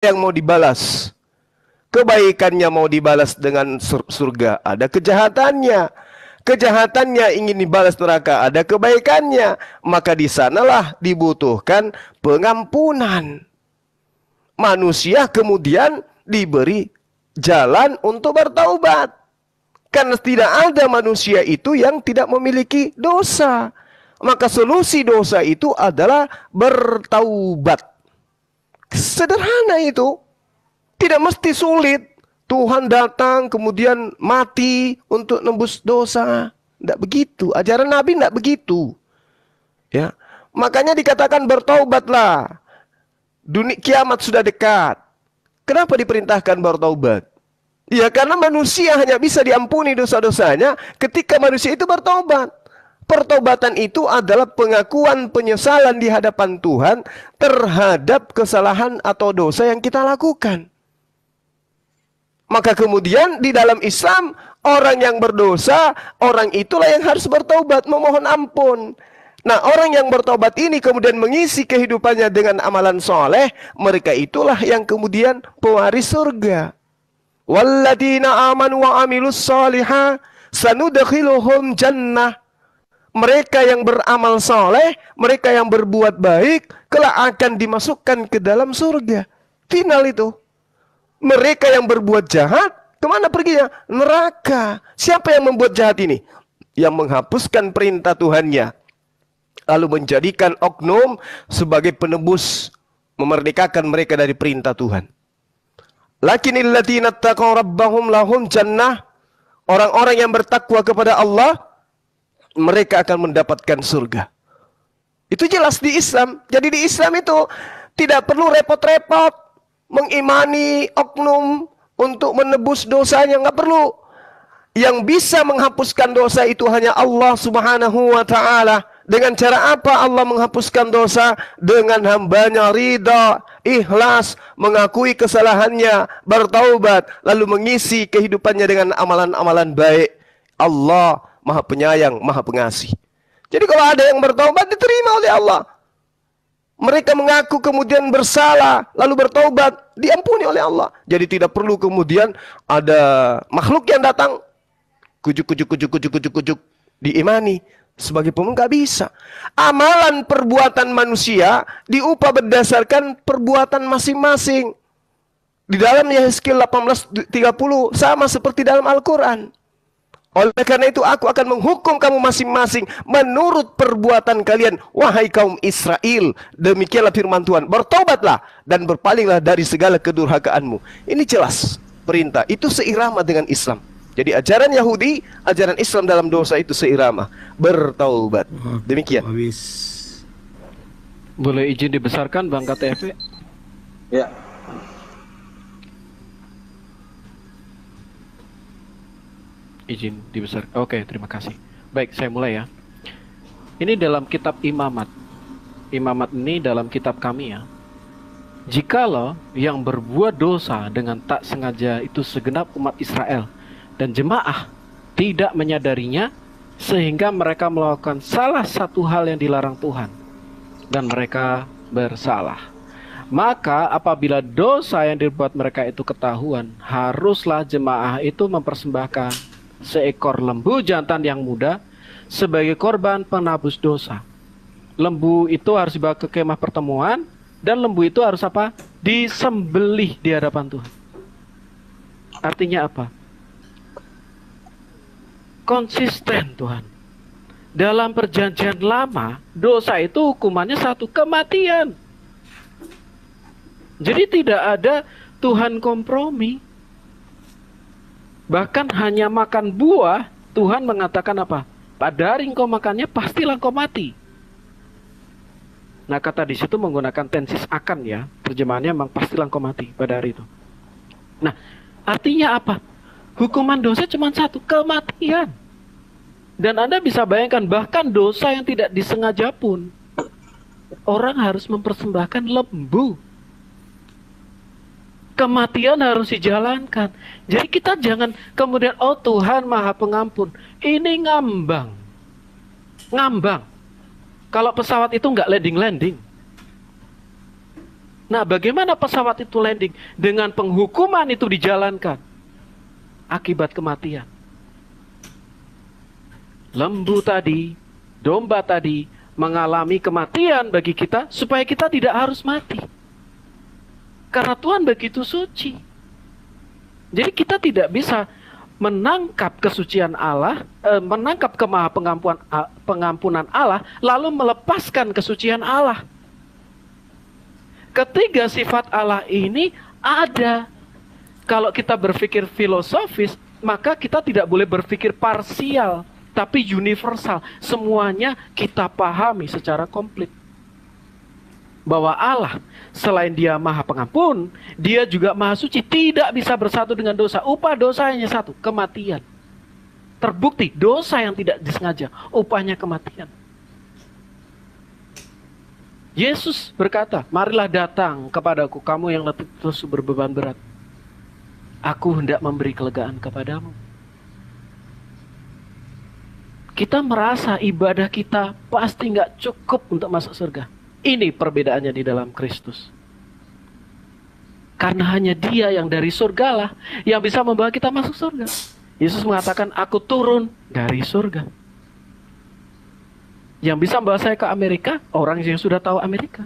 yang mau dibalas. Kebaikannya mau dibalas dengan surga, ada kejahatannya. Kejahatannya ingin dibalas neraka, ada kebaikannya. Maka di sanalah dibutuhkan pengampunan. Manusia kemudian diberi jalan untuk bertaubat. Karena tidak ada manusia itu yang tidak memiliki dosa. Maka solusi dosa itu adalah bertaubat. Sederhana itu. Tidak mesti sulit. Tuhan datang kemudian mati untuk nembus dosa. Tidak begitu. Ajaran Nabi tidak begitu. Ya, makanya dikatakan bertaubatlah. Dunia kiamat sudah dekat. Kenapa diperintahkan bertaubat? Ya karena manusia hanya bisa diampuni dosa-dosanya ketika manusia itu bertaubat. Pertobatan itu adalah pengakuan penyesalan di hadapan Tuhan terhadap kesalahan atau dosa yang kita lakukan. Maka kemudian di dalam Islam orang yang berdosa, orang itulah yang harus bertobat, memohon ampun. Nah orang yang bertobat ini kemudian mengisi kehidupannya dengan amalan soleh, mereka itulah yang kemudian pewaris surga. Walladina amanu wa amilus sanudakhiluhum jannah mereka yang beramal soleh, mereka yang berbuat baik, kelak akan dimasukkan ke dalam surga. Final itu. Mereka yang berbuat jahat, kemana perginya? Neraka. Siapa yang membuat jahat ini? Yang menghapuskan perintah Tuhannya. Lalu menjadikan oknum sebagai penebus. Memerdekakan mereka dari perintah Tuhan. Lakinil latina taqaw rabbahum lahum jannah. Orang-orang yang bertakwa kepada Allah, mereka akan mendapatkan surga. Itu jelas di Islam. Jadi di Islam itu tidak perlu repot-repot mengimani oknum untuk menebus dosanya nggak perlu. Yang bisa menghapuskan dosa itu hanya Allah Subhanahu wa taala. Dengan cara apa Allah menghapuskan dosa? Dengan hambanya ridha, ikhlas, mengakui kesalahannya, bertaubat, lalu mengisi kehidupannya dengan amalan-amalan baik. Allah Maha Penyayang, Maha Pengasih. Jadi kalau ada yang bertobat diterima oleh Allah. Mereka mengaku kemudian bersalah lalu bertobat diampuni oleh Allah. Jadi tidak perlu kemudian ada makhluk yang datang kujuk kujuk kujuk kujuk kujuk kujuk diimani sebagai pemung nggak bisa. Amalan perbuatan manusia diupah berdasarkan perbuatan masing-masing. Di dalam Yahezkiel 18:30 sama seperti dalam Al-Qur'an. Oleh karena itu aku akan menghukum kamu masing-masing menurut perbuatan kalian wahai kaum Israel. Demikianlah firman Tuhan. Bertobatlah dan berpalinglah dari segala kedurhakaanmu. Ini jelas perintah. Itu seirama dengan Islam. Jadi ajaran Yahudi, ajaran Islam dalam dosa itu seirama. Bertaubat. Demikian. Boleh izin dibesarkan Bang KTV? Ya. izin dibesar. Oke, okay, terima kasih. Baik, saya mulai ya. Ini dalam kitab Imamat. Imamat ini dalam kitab kami ya. Jikalau yang berbuat dosa dengan tak sengaja itu segenap umat Israel dan jemaah tidak menyadarinya sehingga mereka melakukan salah satu hal yang dilarang Tuhan dan mereka bersalah. Maka apabila dosa yang dibuat mereka itu ketahuan, haruslah jemaah itu mempersembahkan seekor lembu jantan yang muda sebagai korban penabus dosa. Lembu itu harus dibawa ke kemah pertemuan dan lembu itu harus apa? Disembelih di hadapan Tuhan. Artinya apa? Konsisten Tuhan. Dalam perjanjian lama, dosa itu hukumannya satu kematian. Jadi tidak ada Tuhan kompromi. Bahkan hanya makan buah, Tuhan mengatakan apa? pada engkau makannya, pastilah engkau mati. Nah kata di situ menggunakan tensis akan ya. Terjemahannya memang pastilah engkau mati pada hari itu. Nah artinya apa? Hukuman dosa cuma satu, kematian. Dan Anda bisa bayangkan bahkan dosa yang tidak disengaja pun. Orang harus mempersembahkan lembu kematian harus dijalankan. Jadi kita jangan kemudian oh Tuhan Maha Pengampun. Ini ngambang. Ngambang. Kalau pesawat itu nggak landing-landing. Nah, bagaimana pesawat itu landing dengan penghukuman itu dijalankan akibat kematian? Lembu tadi, domba tadi mengalami kematian bagi kita supaya kita tidak harus mati karena Tuhan begitu suci. Jadi kita tidak bisa menangkap kesucian Allah, eh, menangkap kemaha pengampunan Allah, lalu melepaskan kesucian Allah. Ketiga sifat Allah ini ada. Kalau kita berpikir filosofis, maka kita tidak boleh berpikir parsial, tapi universal. Semuanya kita pahami secara komplit bahwa Allah selain dia maha pengampun, dia juga maha suci, tidak bisa bersatu dengan dosa. Upah dosa hanya satu, kematian. Terbukti dosa yang tidak disengaja, upahnya kematian. Yesus berkata, marilah datang kepadaku kamu yang letih terus berbeban berat. Aku hendak memberi kelegaan kepadamu. Kita merasa ibadah kita pasti nggak cukup untuk masuk surga. Ini perbedaannya di dalam Kristus. Karena hanya dia yang dari surga lah yang bisa membawa kita masuk surga. Yesus mengatakan, aku turun dari surga. Yang bisa membawa saya ke Amerika, orang yang sudah tahu Amerika.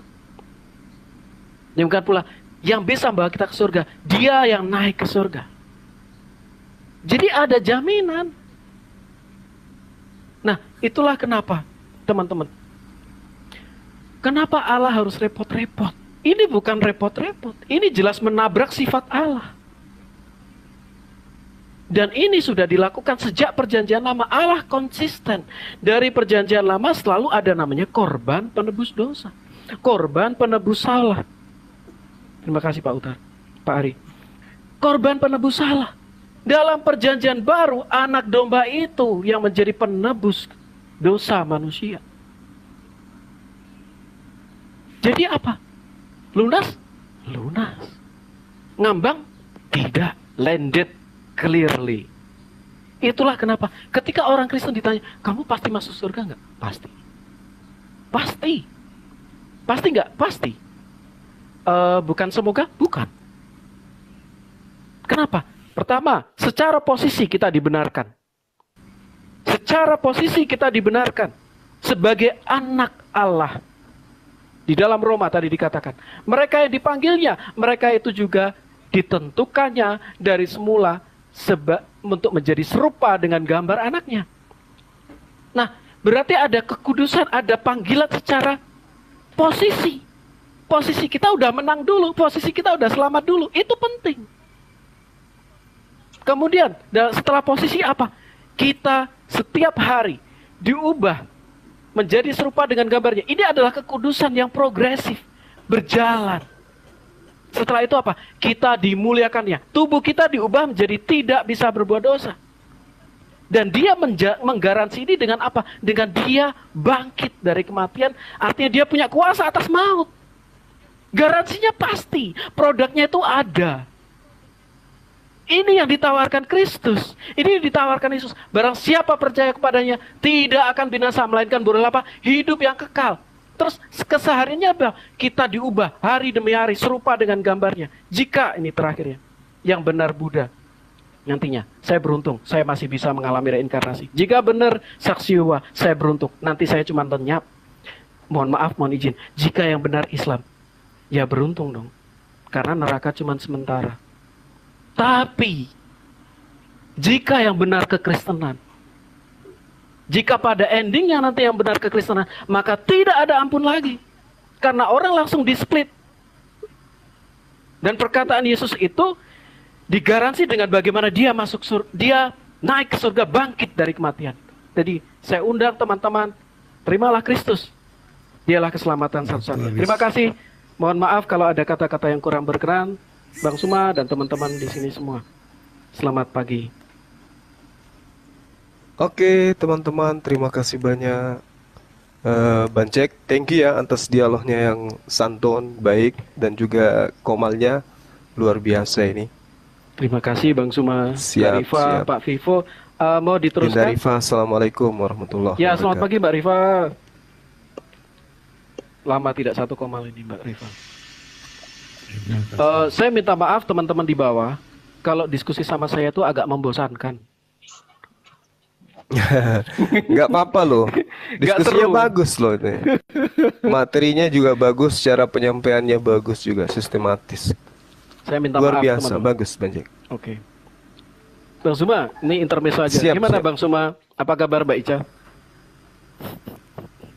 Demikian pula, yang bisa membawa kita ke surga, dia yang naik ke surga. Jadi ada jaminan. Nah, itulah kenapa, teman-teman, Kenapa Allah harus repot-repot? Ini bukan repot-repot. Ini jelas menabrak sifat Allah. Dan ini sudah dilakukan sejak perjanjian lama. Allah konsisten. Dari perjanjian lama selalu ada namanya korban penebus dosa. Korban penebus salah. Terima kasih Pak Utar. Pak Ari. Korban penebus salah. Dalam perjanjian baru anak domba itu yang menjadi penebus dosa manusia. Jadi apa? Lunas? Lunas. Ngambang? Tidak. Landed clearly. Itulah kenapa ketika orang Kristen ditanya, kamu pasti masuk surga nggak? Pasti. Pasti. Pasti nggak? Pasti. Uh, bukan semoga? Bukan. Kenapa? Pertama, secara posisi kita dibenarkan. Secara posisi kita dibenarkan sebagai anak Allah di dalam Roma tadi dikatakan. Mereka yang dipanggilnya, mereka itu juga ditentukannya dari semula sebab untuk menjadi serupa dengan gambar anaknya. Nah, berarti ada kekudusan, ada panggilan secara posisi. Posisi kita udah menang dulu, posisi kita udah selamat dulu. Itu penting. Kemudian setelah posisi apa? Kita setiap hari diubah menjadi serupa dengan gambarnya. Ini adalah kekudusan yang progresif, berjalan. Setelah itu apa? Kita dimuliakannya. Tubuh kita diubah menjadi tidak bisa berbuat dosa. Dan dia menggaransi ini dengan apa? Dengan dia bangkit dari kematian. Artinya dia punya kuasa atas maut. Garansinya pasti. Produknya itu ada. Ini yang ditawarkan Kristus. Ini yang ditawarkan Yesus. Barang siapa percaya kepadanya tidak akan binasa melainkan apa? hidup yang kekal. Terus kesehariannya apa? Kita diubah hari demi hari serupa dengan gambarnya. Jika ini terakhirnya yang benar Buddha nantinya saya beruntung saya masih bisa mengalami reinkarnasi jika benar saksi saya beruntung nanti saya cuma lenyap mohon maaf mohon izin jika yang benar Islam ya beruntung dong karena neraka cuma sementara tapi jika yang benar kekristenan, jika pada endingnya nanti yang benar kekristenan, maka tidak ada ampun lagi. Karena orang langsung di-split. Dan perkataan Yesus itu digaransi dengan bagaimana dia masuk sur dia naik ke surga bangkit dari kematian. Jadi saya undang teman-teman, terimalah Kristus. Dialah keselamatan satu-satunya. Terima kasih. Mohon maaf kalau ada kata-kata yang kurang berkenan. Bang Suma dan teman-teman di sini semua. Selamat pagi. Oke, teman-teman, terima kasih banyak uh, eh, Bancek. Thank you ya atas dialognya yang santun, baik dan juga komalnya luar biasa ini. Terima kasih Bang Suma, siap, Mbak Riva, siap. Pak Vivo. Uh, mau diteruskan? Indah Rifa, Assalamualaikum warahmatullahi ya, wabarakatuh. Ya, selamat pagi Mbak Riva. Lama tidak satu komal ini Mbak Rifa. Uh, saya minta maaf teman-teman di bawah, kalau diskusi sama saya itu agak membosankan. Enggak apa-apa loh. Diskusinya bagus loh ini. Materinya juga bagus, cara penyampaiannya bagus juga, sistematis. Saya minta Luar maaf, biasa, teman -teman. bagus banget. Oke. Okay. Bang Suma, ini intermezzo aja. Siap, Gimana siap. Bang Suma? Apa kabar Mbak Ica?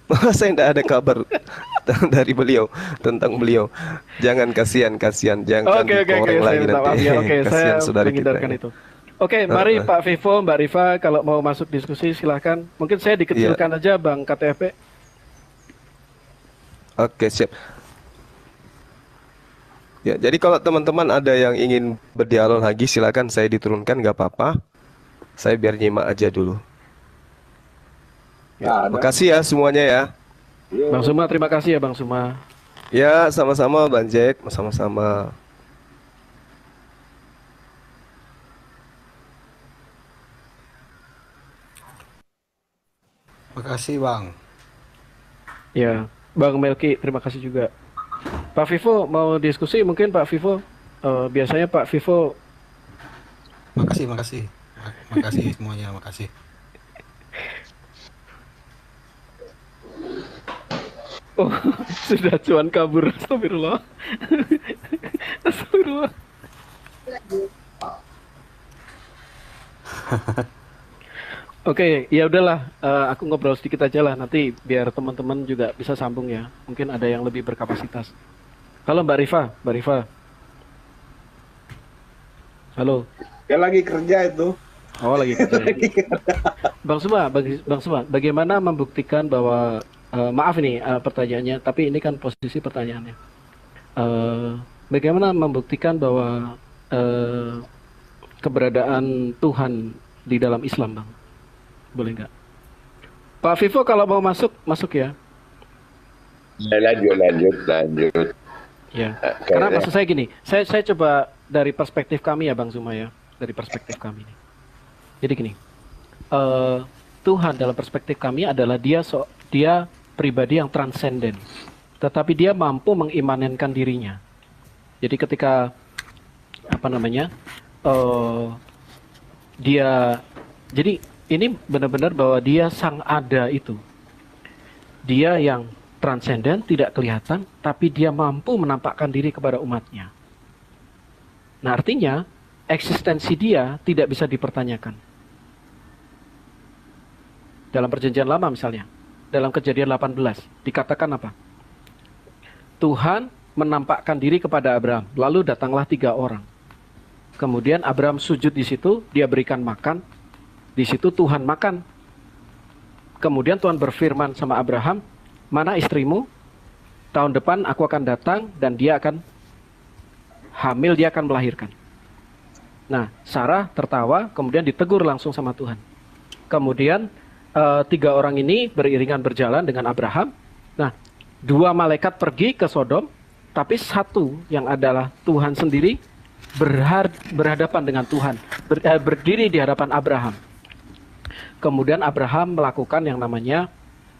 masa saya tidak ada kabar dari beliau tentang beliau. Jangan kasihan kasihan jangan okay, okay, okay, lagi nanti. Ya, Oke, okay, saya saudara kita. itu. Oke, okay, mari uh, uh. Pak Vivo, Mbak Riva kalau mau masuk diskusi silahkan. Mungkin saya dikecilkan yeah. aja Bang KTP. Oke, okay, siap. Ya, jadi kalau teman-teman ada yang ingin berdialog lagi silahkan saya diturunkan nggak apa-apa. Saya biar nyimak aja dulu. Ya, Terima nah, kasih ya semuanya ya. Iya. Bang Suma, terima kasih ya Bang Suma. Ya, sama-sama Bang Jack, sama-sama. Makasih Bang. Ya, Bang Melki, terima kasih juga. Pak Vivo mau diskusi mungkin Pak Vivo. Uh, biasanya Pak Vivo. Makasih, makasih. Makasih semuanya, makasih. Oh, sudah cuan kabur. Astagfirullah. Astagfirullah. Oke, okay, ya udahlah. Uh, aku ngobrol sedikit aja lah. Nanti biar teman-teman juga bisa sambung ya. Mungkin ada yang lebih berkapasitas. Halo Mbak Rifa, Mbak Rifa. Halo. Ya lagi kerja itu. Oh, lagi kerja. lagi kerja. Bang Suma, bang, Bang Suma, bagaimana membuktikan bahwa uh, maaf ini uh, pertanyaannya, tapi ini kan posisi pertanyaannya. Uh, bagaimana membuktikan bahwa uh, keberadaan Tuhan di dalam Islam, bang? Boleh nggak? Pak Vivo kalau mau masuk, masuk ya. ya lanjut, lanjut, lanjut. Ya, karena ya. maksud saya gini, saya saya coba dari perspektif kami ya, Bang Zuma ya, dari perspektif kami ini. Jadi gini, uh, Tuhan dalam perspektif kami adalah dia so, dia pribadi yang transenden, tetapi dia mampu mengimanenkan dirinya. Jadi ketika apa namanya uh, dia, jadi ini benar-benar bahwa dia sang ada itu, dia yang transenden tidak kelihatan, tapi dia mampu menampakkan diri kepada umatnya. Nah artinya eksistensi dia tidak bisa dipertanyakan. Dalam perjanjian lama misalnya, dalam kejadian 18 dikatakan apa? Tuhan menampakkan diri kepada Abraham, lalu datanglah tiga orang. Kemudian Abraham sujud di situ, dia berikan makan. Di situ Tuhan makan. Kemudian Tuhan berfirman sama Abraham, "Mana istrimu? Tahun depan aku akan datang dan dia akan hamil, dia akan melahirkan." Nah, Sarah tertawa, kemudian ditegur langsung sama Tuhan. Kemudian uh, tiga orang ini beriringan berjalan dengan Abraham. Nah, dua malaikat pergi ke Sodom, tapi satu yang adalah Tuhan sendiri berhad berhadapan dengan Tuhan, ber, eh, berdiri di hadapan Abraham. Kemudian Abraham melakukan yang namanya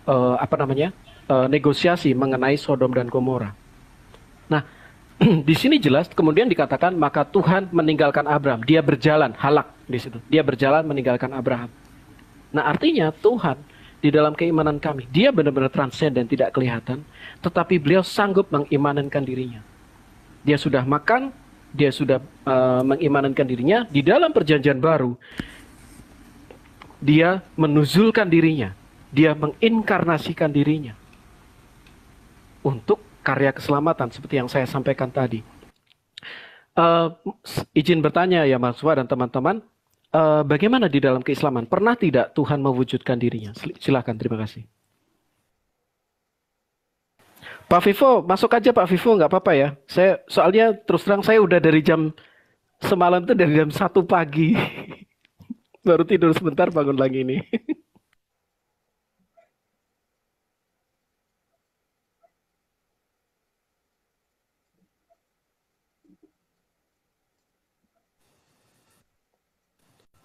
uh, apa namanya uh, negosiasi mengenai Sodom dan Gomora. Nah, di sini jelas kemudian dikatakan maka Tuhan meninggalkan Abraham, dia berjalan halak di situ, dia berjalan meninggalkan Abraham. Nah, artinya Tuhan di dalam keimanan kami, dia benar-benar transenden tidak kelihatan, tetapi beliau sanggup mengimanankan dirinya. Dia sudah makan, dia sudah uh, eh, mengimanankan dirinya di dalam perjanjian baru. Dia menuzulkan dirinya, dia menginkarnasikan dirinya untuk karya keselamatan seperti yang saya sampaikan tadi. Uh, izin bertanya ya Mas Wah dan teman-teman, uh, bagaimana di dalam keislaman? Pernah tidak Tuhan mewujudkan dirinya? Silahkan, terima kasih. Pak Vivo, masuk aja Pak Vivo, nggak apa-apa ya. Saya soalnya terus terang saya udah dari jam semalam tuh dari jam satu pagi baru tidur sebentar bangun lagi nih.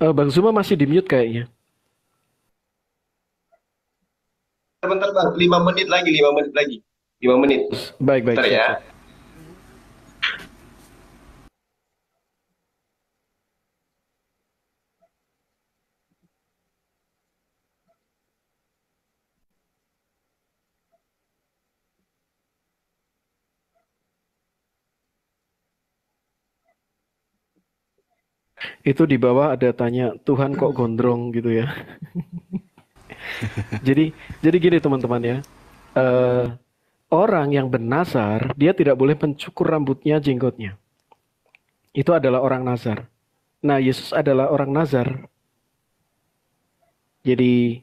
Uh, Bang Zuma masih di mute kayaknya. Bentar, Bang. 5 menit lagi, 5 menit lagi. 5 menit. Baik, baik. Bentar ya. Siap. itu di bawah ada tanya Tuhan kok hmm. gondrong gitu ya. jadi jadi gini teman-teman ya. Uh, orang yang bernazar dia tidak boleh mencukur rambutnya jenggotnya. Itu adalah orang nazar. Nah, Yesus adalah orang nazar. Jadi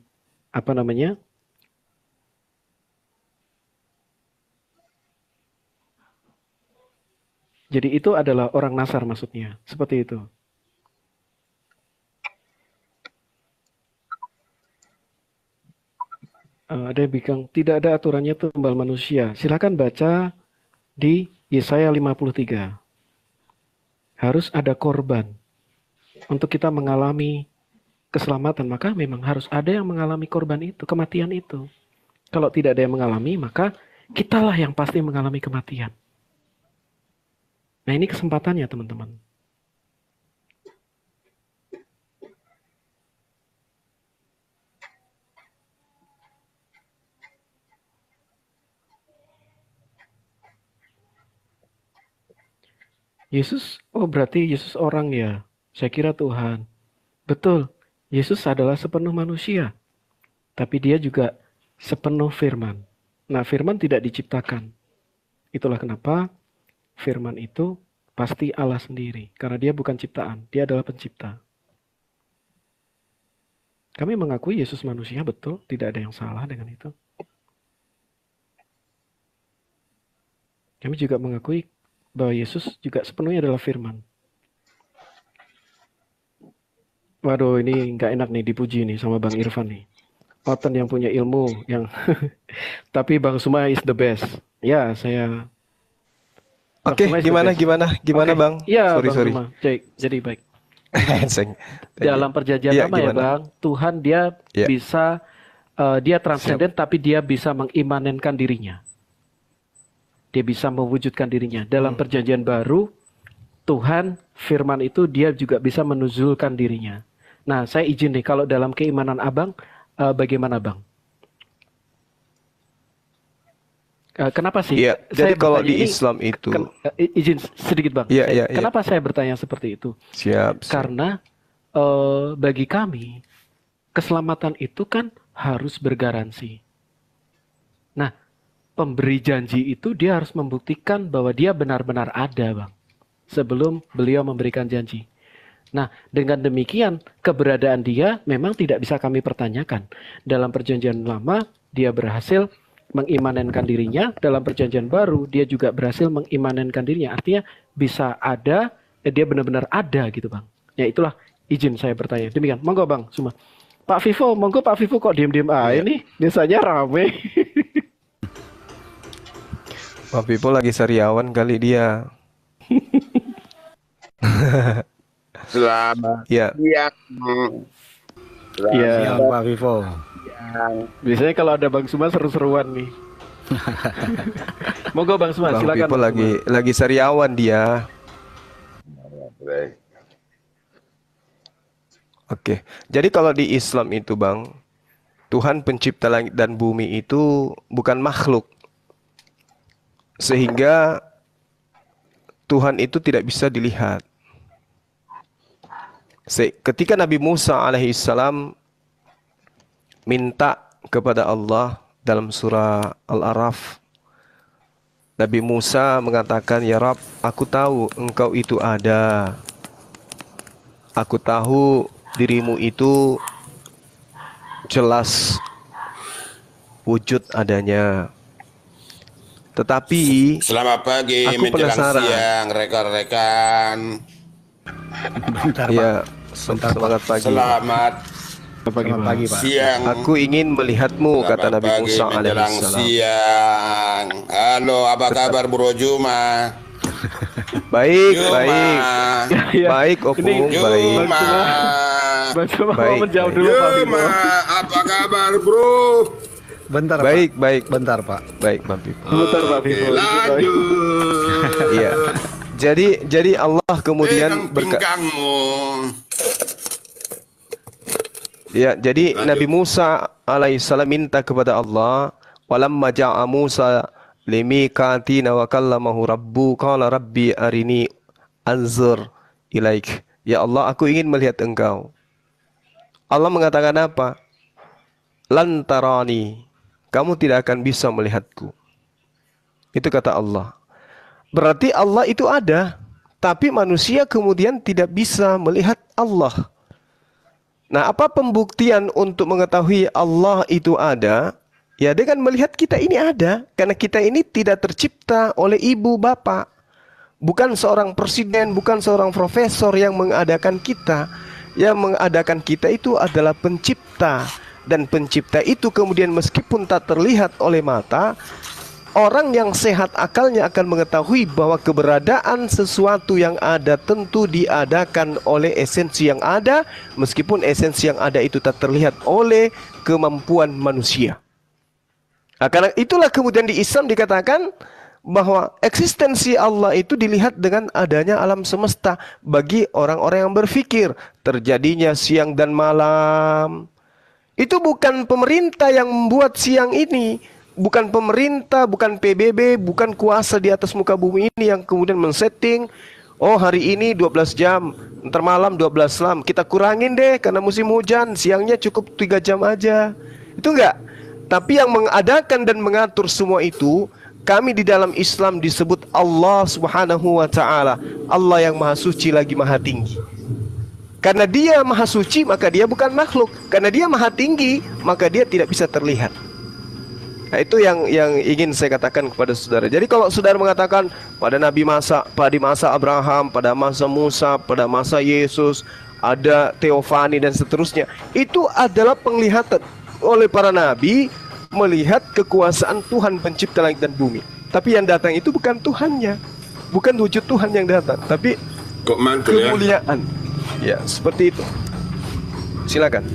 apa namanya? Jadi itu adalah orang nasar maksudnya, seperti itu. uh, ada yang bilang tidak ada aturannya tumbal manusia. Silahkan baca di Yesaya 53. Harus ada korban untuk kita mengalami keselamatan. Maka memang harus ada yang mengalami korban itu, kematian itu. Kalau tidak ada yang mengalami, maka kitalah yang pasti mengalami kematian. Nah ini kesempatannya teman-teman. Yesus, oh berarti Yesus orang ya. Saya kira Tuhan. Betul, Yesus adalah sepenuh manusia. Tapi dia juga sepenuh firman. Nah, firman tidak diciptakan. Itulah kenapa firman itu pasti Allah sendiri. Karena dia bukan ciptaan, dia adalah pencipta. Kami mengakui Yesus manusia betul, tidak ada yang salah dengan itu. Kami juga mengakui bahwa Yesus juga sepenuhnya adalah firman. Waduh, ini nggak enak nih dipuji nih sama Bang Irfan nih. Paten yang punya ilmu yang tapi Bang Suma is the best. Ya, saya Oke, okay, gimana, gimana gimana okay. Bang? Ya, sorry bang sorry. Suma. Cek, jadi baik. Dalam perjanjian ya, lama ya, gimana? ya Bang, Tuhan dia ya. bisa uh, dia transenden tapi dia bisa mengimanenkan dirinya dia bisa mewujudkan dirinya. Dalam hmm. perjanjian baru, Tuhan firman itu dia juga bisa menuzulkan dirinya. Nah, saya izin nih kalau dalam keimanan Abang uh, bagaimana Bang? Uh, kenapa sih? yeah, saya jadi kalau di Islam ini, itu uh, izin sedikit Bang. yeah, yeah, iya. kenapa yeah. saya bertanya seperti itu? Siap. siap. Karena uh, bagi kami keselamatan itu kan harus bergaransi pemberi janji itu dia harus membuktikan bahwa dia benar-benar ada, Bang. Sebelum beliau memberikan janji. Nah, dengan demikian keberadaan dia memang tidak bisa kami pertanyakan. Dalam perjanjian lama dia berhasil mengimanenkan dirinya, dalam perjanjian baru dia juga berhasil mengimanenkan dirinya. Artinya bisa ada, eh, dia benar-benar ada gitu, Bang. Ya itulah izin saya bertanya. Demikian, monggo Bang semua. Pak Vivo, monggo Pak Vivo kok diem-diem aja ini iya. Biasanya rame. Pak Pipo lagi sariawan kali dia. Selamat Iya. Iya. Iya, ya, ya. Pak Biasanya kalau ada Bang Suma seru-seruan nih. Moga Bang Suma, Bang silakan. Pipo lagi lagi sariawan dia. Oke. Jadi kalau di Islam itu, Bang, Tuhan pencipta langit dan bumi itu bukan makhluk, sehingga Tuhan itu tidak bisa dilihat. Ketika Nabi Musa alaihissalam minta kepada Allah dalam surah Al-Araf, Nabi Musa mengatakan, Ya Rab, aku tahu engkau itu ada. Aku tahu dirimu itu jelas wujud adanya. Tetapi Selamat pagi aku menjelang penasaran. siang rekan-rekan. Bentar, ya, Bentar, pagi. Selamat pagi, Selamat pagi Pak. Siang. Aku ingin melihatmu Selamat kata Nabi pagi, Musa menjelang siang. Halo, apa kabar Bro Juma? baik, Juma. baik. baik, Opung, Juma. baik. Juma. Baik. Juma, apa kabar Bro? Bentar baik, Pak. Baik, Bentar Pak. Baik, Bang Pipo. Bentar Pak Pipo. Okay, lanjut. Iya. Jadi jadi Allah kemudian berkat. Ya, jadi lanjut. Nabi Musa alaihissalam minta kepada Allah, "Walamma ja'a Musa limikatina wa kallamahu rabbu qala rabbi arini anzur ilaik." Ya Allah, aku ingin melihat engkau. Allah mengatakan apa? Lantarani kamu tidak akan bisa melihatku. Itu kata Allah. Berarti Allah itu ada, tapi manusia kemudian tidak bisa melihat Allah. Nah, apa pembuktian untuk mengetahui Allah itu ada? Ya dengan melihat kita ini ada, karena kita ini tidak tercipta oleh ibu bapak. Bukan seorang presiden, bukan seorang profesor yang mengadakan kita. Yang mengadakan kita itu adalah pencipta dan pencipta itu kemudian meskipun tak terlihat oleh mata Orang yang sehat akalnya akan mengetahui bahwa keberadaan sesuatu yang ada tentu diadakan oleh esensi yang ada Meskipun esensi yang ada itu tak terlihat oleh kemampuan manusia nah, Karena itulah kemudian di Islam dikatakan bahwa eksistensi Allah itu dilihat dengan adanya alam semesta bagi orang-orang yang berpikir terjadinya siang dan malam itu bukan pemerintah yang membuat siang ini, bukan pemerintah, bukan PBB, bukan kuasa di atas muka bumi ini yang kemudian men-setting Oh hari ini 12 jam, ntar malam 12 jam. Kita kurangin deh karena musim hujan, siangnya cukup 3 jam aja. Itu enggak. Tapi yang mengadakan dan mengatur semua itu, kami di dalam Islam disebut Allah Subhanahu wa taala. Allah yang Maha Suci lagi Maha Tinggi. Karena dia maha suci maka dia bukan makhluk. Karena dia maha tinggi maka dia tidak bisa terlihat. Nah, itu yang yang ingin saya katakan kepada saudara. Jadi kalau saudara mengatakan pada nabi masa, pada masa Abraham, pada masa Musa, pada masa Yesus, ada Teofani dan seterusnya, itu adalah penglihatan oleh para nabi melihat kekuasaan Tuhan pencipta langit dan bumi. Tapi yang datang itu bukan Tuhannya, bukan wujud Tuhan yang datang, tapi Kok mantul, ya? kemuliaan. Ya? Ya, seperti itu. Silakan.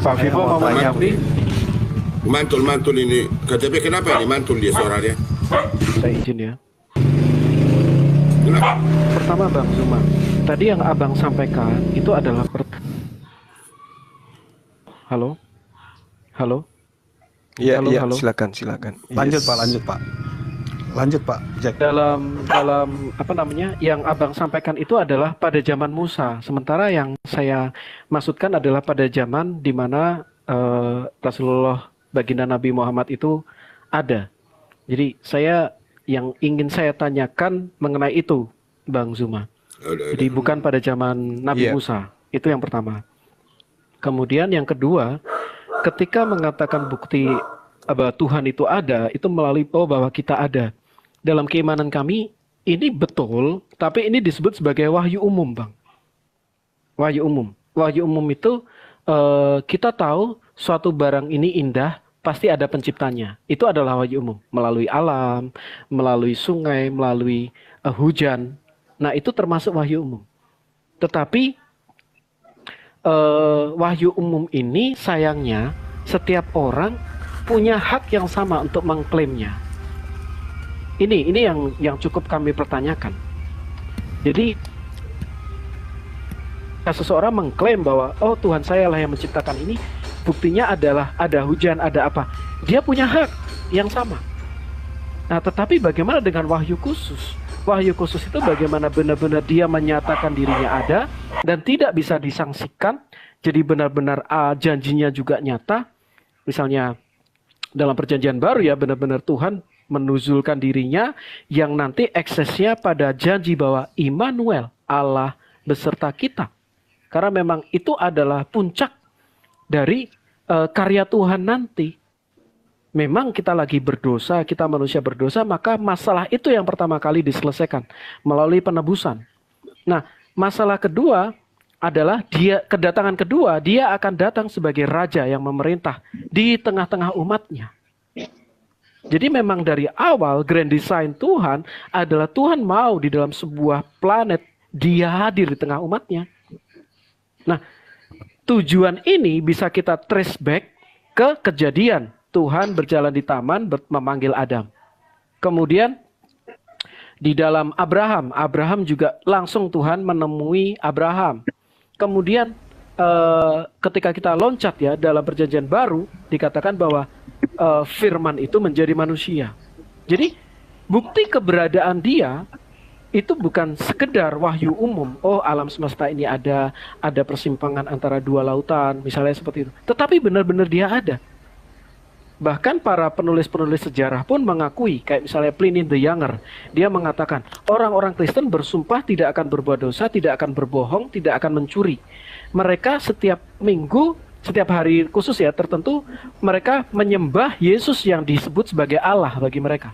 Pak Vivo mau tanya. Mantul, mantul ini. KTP kenapa ini mantul dia suaranya? Saya izin ya. Kenapa? Pertama Bang Zuma, tadi yang Abang sampaikan itu adalah per... Halo? Halo? Iya, iya, silakan, silakan. Lanjut yes. Pak, lanjut Pak lanjut Pak Jack. Dalam dalam apa namanya yang Abang sampaikan itu adalah pada zaman Musa. Sementara yang saya maksudkan adalah pada zaman di mana uh, Rasulullah baginda Nabi Muhammad itu ada. Jadi saya yang ingin saya tanyakan mengenai itu, Bang Zuma. Jadi bukan pada zaman Nabi yeah. Musa. Itu yang pertama. Kemudian yang kedua, ketika mengatakan bukti eh, bahwa Tuhan itu ada, itu melalui oh bahwa kita ada dalam keimanan kami ini betul, tapi ini disebut sebagai wahyu umum, Bang. Wahyu umum. Wahyu umum itu uh, kita tahu suatu barang ini indah pasti ada penciptanya. Itu adalah wahyu umum, melalui alam, melalui sungai, melalui uh, hujan. Nah, itu termasuk wahyu umum. Tetapi uh, wahyu umum ini sayangnya setiap orang punya hak yang sama untuk mengklaimnya ini ini yang yang cukup kami pertanyakan. Jadi seseorang mengklaim bahwa oh Tuhan saya lah yang menciptakan ini, buktinya adalah ada hujan, ada apa. Dia punya hak yang sama. Nah, tetapi bagaimana dengan wahyu khusus? Wahyu khusus itu bagaimana benar-benar dia menyatakan dirinya ada dan tidak bisa disangsikan. Jadi benar-benar uh, janjinya juga nyata. Misalnya dalam perjanjian baru ya benar-benar Tuhan menuzulkan dirinya yang nanti eksesnya pada janji bahwa Immanuel Allah beserta kita. Karena memang itu adalah puncak dari uh, karya Tuhan nanti. Memang kita lagi berdosa, kita manusia berdosa, maka masalah itu yang pertama kali diselesaikan melalui penebusan. Nah, masalah kedua adalah dia kedatangan kedua, dia akan datang sebagai raja yang memerintah di tengah-tengah umatnya. Jadi memang dari awal grand design Tuhan adalah Tuhan mau di dalam sebuah planet dia hadir di tengah umatnya. Nah, tujuan ini bisa kita trace back ke kejadian Tuhan berjalan di taman memanggil Adam. Kemudian di dalam Abraham, Abraham juga langsung Tuhan menemui Abraham. Kemudian Eh, ketika kita loncat ya dalam perjanjian baru dikatakan bahwa uh, firman itu menjadi manusia. Jadi bukti keberadaan dia itu bukan sekedar wahyu umum. Oh, alam semesta ini ada ada persimpangan antara dua lautan, misalnya seperti itu. Tetapi benar-benar dia ada. Bahkan para penulis-penulis sejarah pun mengakui, kayak misalnya Pliny the Younger, dia mengatakan orang-orang Kristen bersumpah tidak akan berbuat dosa, tidak akan berbohong, tidak akan mencuri mereka setiap minggu setiap hari khusus ya tertentu mereka menyembah Yesus yang disebut sebagai Allah bagi mereka.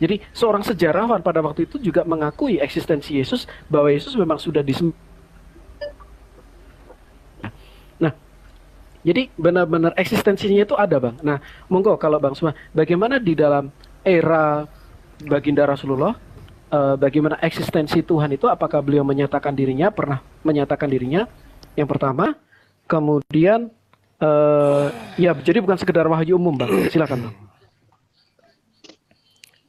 Jadi seorang sejarawan pada waktu itu juga mengakui eksistensi Yesus bahwa Yesus memang sudah disembah. Nah, jadi benar-benar eksistensinya itu ada bang. Nah, monggo kalau bang semua, bagaimana di dalam era baginda Rasulullah, eh, bagaimana eksistensi Tuhan itu? Apakah beliau menyatakan dirinya pernah menyatakan dirinya? yang pertama, kemudian uh, ya jadi bukan sekedar wahyu umum bang, silakan bang.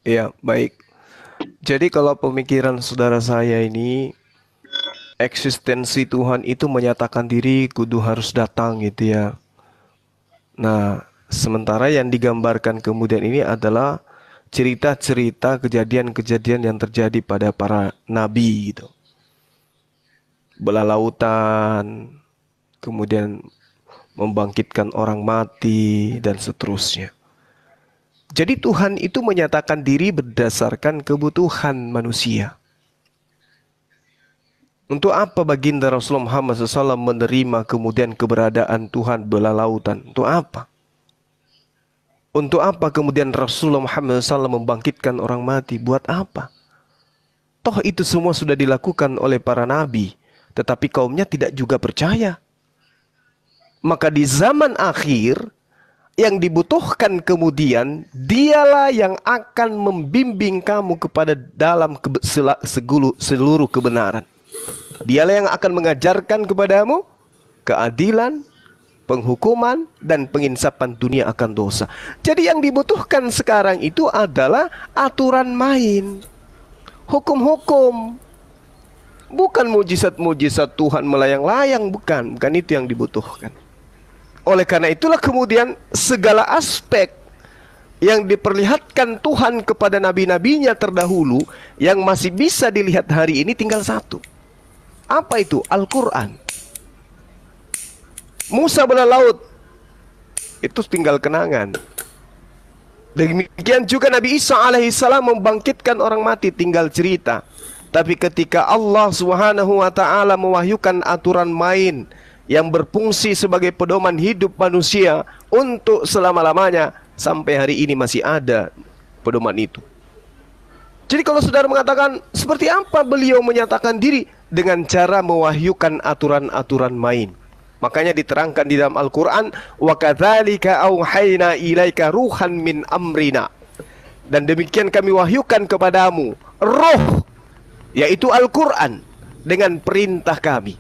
Ya, baik. Jadi kalau pemikiran saudara saya ini eksistensi Tuhan itu menyatakan diri kudu harus datang gitu ya. Nah, sementara yang digambarkan kemudian ini adalah cerita-cerita kejadian-kejadian yang terjadi pada para nabi gitu belah lautan, kemudian membangkitkan orang mati, dan seterusnya. Jadi, Tuhan itu menyatakan diri berdasarkan kebutuhan manusia. Untuk apa baginda Rasulullah Muhammad SAW menerima kemudian keberadaan Tuhan belah lautan? Untuk apa? Untuk apa kemudian Rasulullah Muhammad SAW membangkitkan orang mati? Buat apa? Toh itu semua sudah dilakukan oleh para nabi tetapi kaumnya tidak juga percaya. Maka di zaman akhir yang dibutuhkan kemudian dialah yang akan membimbing kamu kepada dalam seluruh kebenaran. Dialah yang akan mengajarkan kepadamu keadilan, penghukuman dan penginsapan dunia akan dosa. Jadi yang dibutuhkan sekarang itu adalah aturan main, hukum-hukum, Bukan mujizat-mujizat Tuhan melayang-layang, bukan. Bukan itu yang dibutuhkan. Oleh karena itulah kemudian segala aspek yang diperlihatkan Tuhan kepada nabi-nabinya terdahulu yang masih bisa dilihat hari ini tinggal satu. Apa itu? Al-Quran. Musa belah laut. Itu tinggal kenangan. Demikian juga Nabi Isa alaihissalam membangkitkan orang mati tinggal cerita. Tapi ketika Allah Subhanahu wa taala mewahyukan aturan main yang berfungsi sebagai pedoman hidup manusia untuk selama-lamanya sampai hari ini masih ada pedoman itu. Jadi kalau saudara mengatakan seperti apa beliau menyatakan diri dengan cara mewahyukan aturan-aturan main. Makanya diterangkan di dalam Al-Qur'an wa kadzalika auhayna ilaika ruhan min amrina. Dan demikian kami wahyukan kepadamu roh yaitu Al-Quran dengan perintah kami.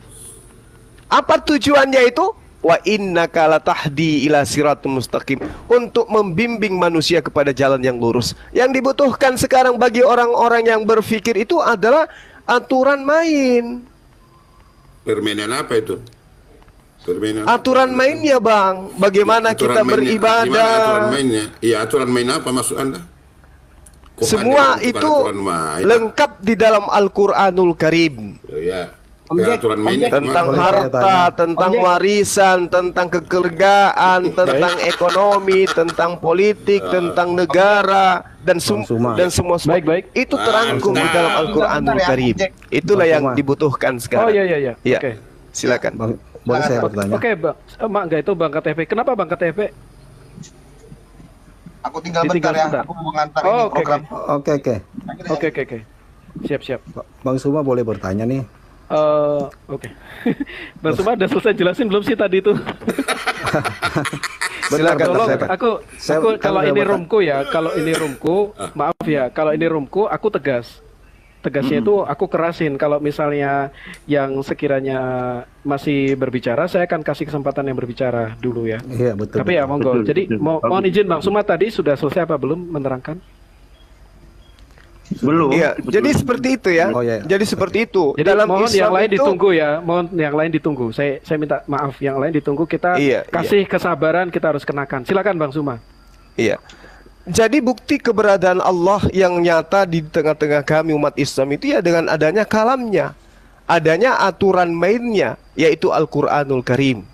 Apa tujuannya itu? Wa inna kala tahdi ila mustaqim Untuk membimbing manusia kepada jalan yang lurus Yang dibutuhkan sekarang bagi orang-orang yang berfikir itu adalah aturan main Permainan apa itu? Permainan aturan mainnya bang Bagaimana ya, kita beribadah Iya aturan mainnya iya, aturan main apa maksud anda? Quran Semua itu main. Ya. lengkap di dalam Al-Qur'anul Karim. Oh, ya. tentang harta, tentang warisan, tentang kekeluargaan, tentang ekonomi, tentang politik, ah. tentang negara dan sum dan semua semua baik, baik. itu ah, terangkum di dalam Al-Qur'anul ya, Karim. Itulah yang dibutuhkan sekarang. Oh iya iya iya. Ya. Oke. Okay. Silakan. Bang, boleh saya bertanya? Oke, okay, Bang. Eh, Mak enggak itu Bang KTP. Kenapa Bang KTP? Aku tinggal Ditinggal bentar ya. Aku mau ngantar oh, ini okay, program. Oke oke. Ya. Oke oke oke. Siap siap. Bang Suma boleh bertanya nih. Uh, oke. Okay. Bang Suma udah selesai jelasin belum sih tadi itu? Bentar, tolong saya, aku saya, aku kan kalau ini rumku ya, kalau ini rumku, maaf ya, kalau ini rumku aku tegas tegasnya mm itu aku kerasin kalau misalnya yang sekiranya masih berbicara saya akan kasih kesempatan yang berbicara dulu ya. Iya betul. Tapi ya monggo. Betul, Jadi betul. Mo mohon izin Bang Suma tadi sudah selesai apa belum menerangkan? Belum. Iya. Jadi seperti itu ya. Oh, iya. iya. Jadi seperti itu. Jadi Dalam mohon Islam yang lain ditunggu ya. Mohon yang lain ditunggu. Saya saya minta maaf yang lain ditunggu kita iya, iya. kasih iya. kesabaran kita harus kenakan. Silakan Bang Suma. Iya. Jadi bukti keberadaan Allah yang nyata di tengah-tengah kami umat Islam itu ya dengan adanya kalamnya. Adanya aturan mainnya yaitu Al-Quranul Karim.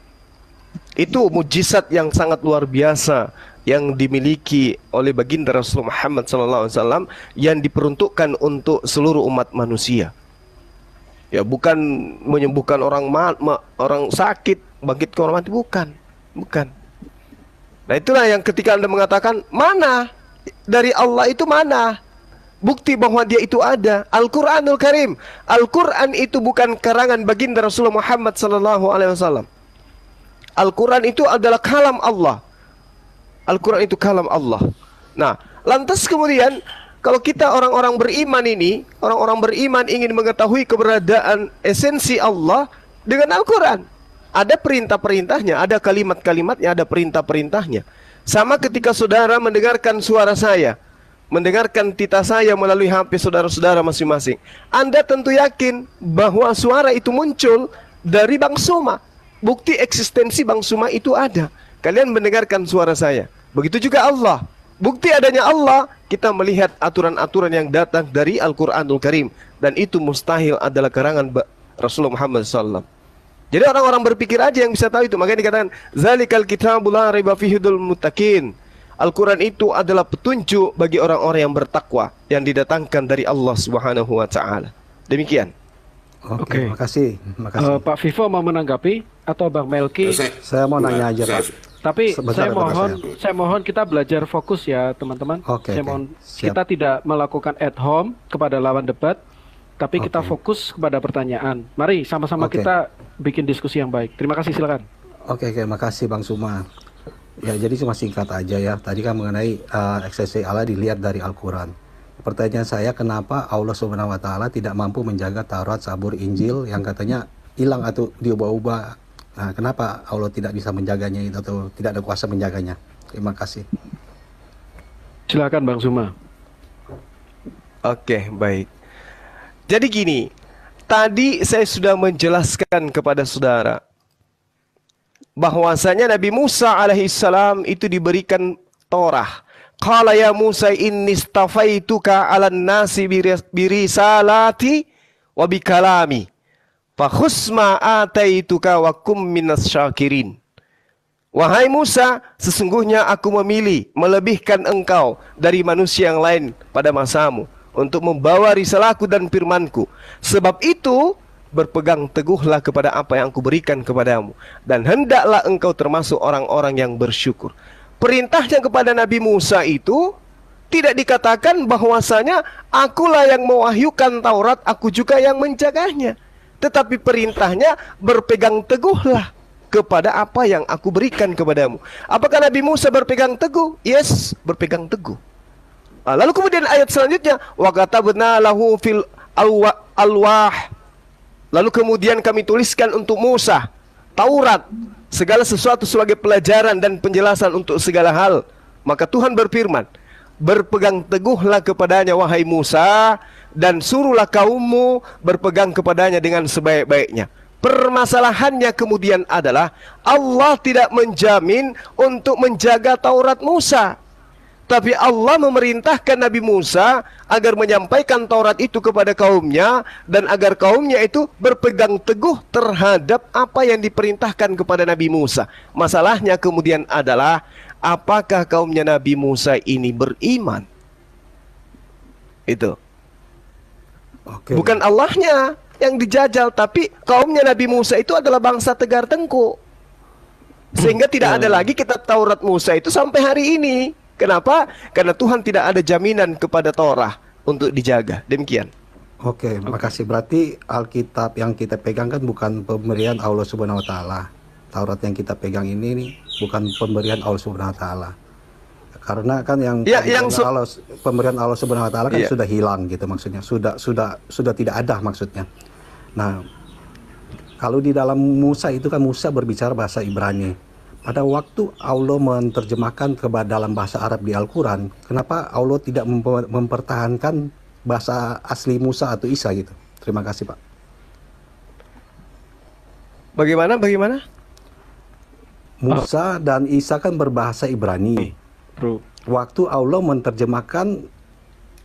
Itu mujizat yang sangat luar biasa yang dimiliki oleh baginda Rasul Muhammad SAW yang diperuntukkan untuk seluruh umat manusia. Ya bukan menyembuhkan orang ma ma orang sakit bangkit ke orang mati bukan, bukan. Nah itulah yang ketika Anda mengatakan mana dari Allah itu mana bukti bahwa dia itu ada Al-Qur'anul Karim. Al-Qur'an itu bukan karangan baginda Rasulullah Muhammad sallallahu alaihi wasallam. Al-Qur'an itu adalah kalam Allah. Al-Qur'an itu kalam Allah. Nah, lantas kemudian kalau kita orang-orang beriman ini, orang-orang beriman ingin mengetahui keberadaan esensi Allah dengan Al-Qur'an ada perintah-perintahnya, ada kalimat-kalimatnya, ada perintah-perintahnya. Sama ketika saudara mendengarkan suara saya, mendengarkan tita saya melalui HP saudara-saudara masing-masing. Anda tentu yakin bahwa suara itu muncul dari Bang Suma. Bukti eksistensi Bang Suma itu ada. Kalian mendengarkan suara saya. Begitu juga Allah. Bukti adanya Allah, kita melihat aturan-aturan yang datang dari Al-Quranul Karim. Dan itu mustahil adalah karangan Rasulullah Muhammad SAW. Jadi orang-orang berpikir aja yang bisa tahu itu. Makanya dikatakan zalikal kitabul la raiba fihidul mutakin Al-Quran itu adalah petunjuk bagi orang-orang yang bertakwa yang didatangkan dari Allah Subhanahu wa taala. Demikian. Oke, okay. makasih. makasih. Uh, eh, Pak Vivo mau menanggapi atau Bang Melki? Saya, saya mau nanya aja, Pak. Tapi Sebentar, saya mohon, saya. saya mohon kita belajar fokus ya, teman-teman. Oke. Okay, saya okay. mohon Siap. kita tidak melakukan at home kepada lawan debat, tapi okay. kita fokus kepada pertanyaan. Mari sama-sama okay. kita bikin diskusi yang baik. Terima kasih silakan. Oke, okay, terima okay, Bang Suma. Ya, jadi cuma singkat aja ya. Tadi kan mengenai uh, eksesi Allah dilihat dari Al-Qur'an. Pertanyaan saya kenapa Allah Subhanahu wa taala tidak mampu menjaga Taurat, Sabur, Injil yang katanya hilang atau diubah-ubah. Nah, kenapa Allah tidak bisa menjaganya itu atau tidak ada kuasa menjaganya? Terima kasih. Silakan Bang Suma. Oke, okay, baik. Jadi gini, Tadi saya sudah menjelaskan kepada saudara bahwasanya Nabi Musa alaihissalam itu diberikan Torah. Qala ya Musa inni stafaituka 'alan nasi biri-biri salati wa bikalami. Fakhusma ataituka wa kum minas syakirin. Wahai Musa, sesungguhnya aku memilih melebihkan engkau dari manusia yang lain pada masamu untuk membawa risalahku dan firmanku. Sebab itu, berpegang teguhlah kepada apa yang aku berikan kepadamu. Dan hendaklah engkau termasuk orang-orang yang bersyukur. Perintahnya kepada Nabi Musa itu tidak dikatakan bahwasanya akulah yang mewahyukan Taurat, aku juga yang menjaganya. Tetapi perintahnya berpegang teguhlah kepada apa yang aku berikan kepadamu. Apakah Nabi Musa berpegang teguh? Yes, berpegang teguh. Ah, lalu kemudian ayat selanjutnya wakatabna lahu fil alwah. Lalu kemudian kami tuliskan untuk Musa Taurat segala sesuatu sebagai pelajaran dan penjelasan untuk segala hal. Maka Tuhan berfirman, berpegang teguhlah kepadanya wahai Musa dan suruhlah kaummu berpegang kepadanya dengan sebaik-baiknya. Permasalahannya kemudian adalah Allah tidak menjamin untuk menjaga Taurat Musa. Tapi Allah memerintahkan Nabi Musa agar menyampaikan Taurat itu kepada kaumnya dan agar kaumnya itu berpegang teguh terhadap apa yang diperintahkan kepada Nabi Musa. Masalahnya kemudian adalah apakah kaumnya Nabi Musa ini beriman? Itu. Oke. Bukan Allahnya yang dijajal, tapi kaumnya Nabi Musa itu adalah bangsa tegar tengku. Sehingga tidak ada iya. lagi kitab Taurat Musa itu sampai hari ini. Kenapa? Karena Tuhan tidak ada jaminan kepada Torah untuk dijaga. Demikian. Oke, makasih. Berarti Alkitab yang kita pegang kan bukan pemberian Allah Subhanahu wa taala. Taurat yang kita pegang ini nih, bukan pemberian Allah Subhanahu wa taala. Karena kan yang, ya, yang so Allah, pemberian Allah Subhanahu wa taala kan ya. sudah hilang gitu maksudnya. Sudah sudah sudah tidak ada maksudnya. Nah, kalau di dalam Musa itu kan Musa berbicara bahasa Ibrani pada waktu Allah menerjemahkan ke dalam bahasa Arab di Al-Quran, kenapa Allah tidak mempertahankan bahasa asli Musa atau Isa gitu? Terima kasih Pak. Bagaimana? Bagaimana? Musa dan Isa kan berbahasa Ibrani. Waktu Allah menerjemahkan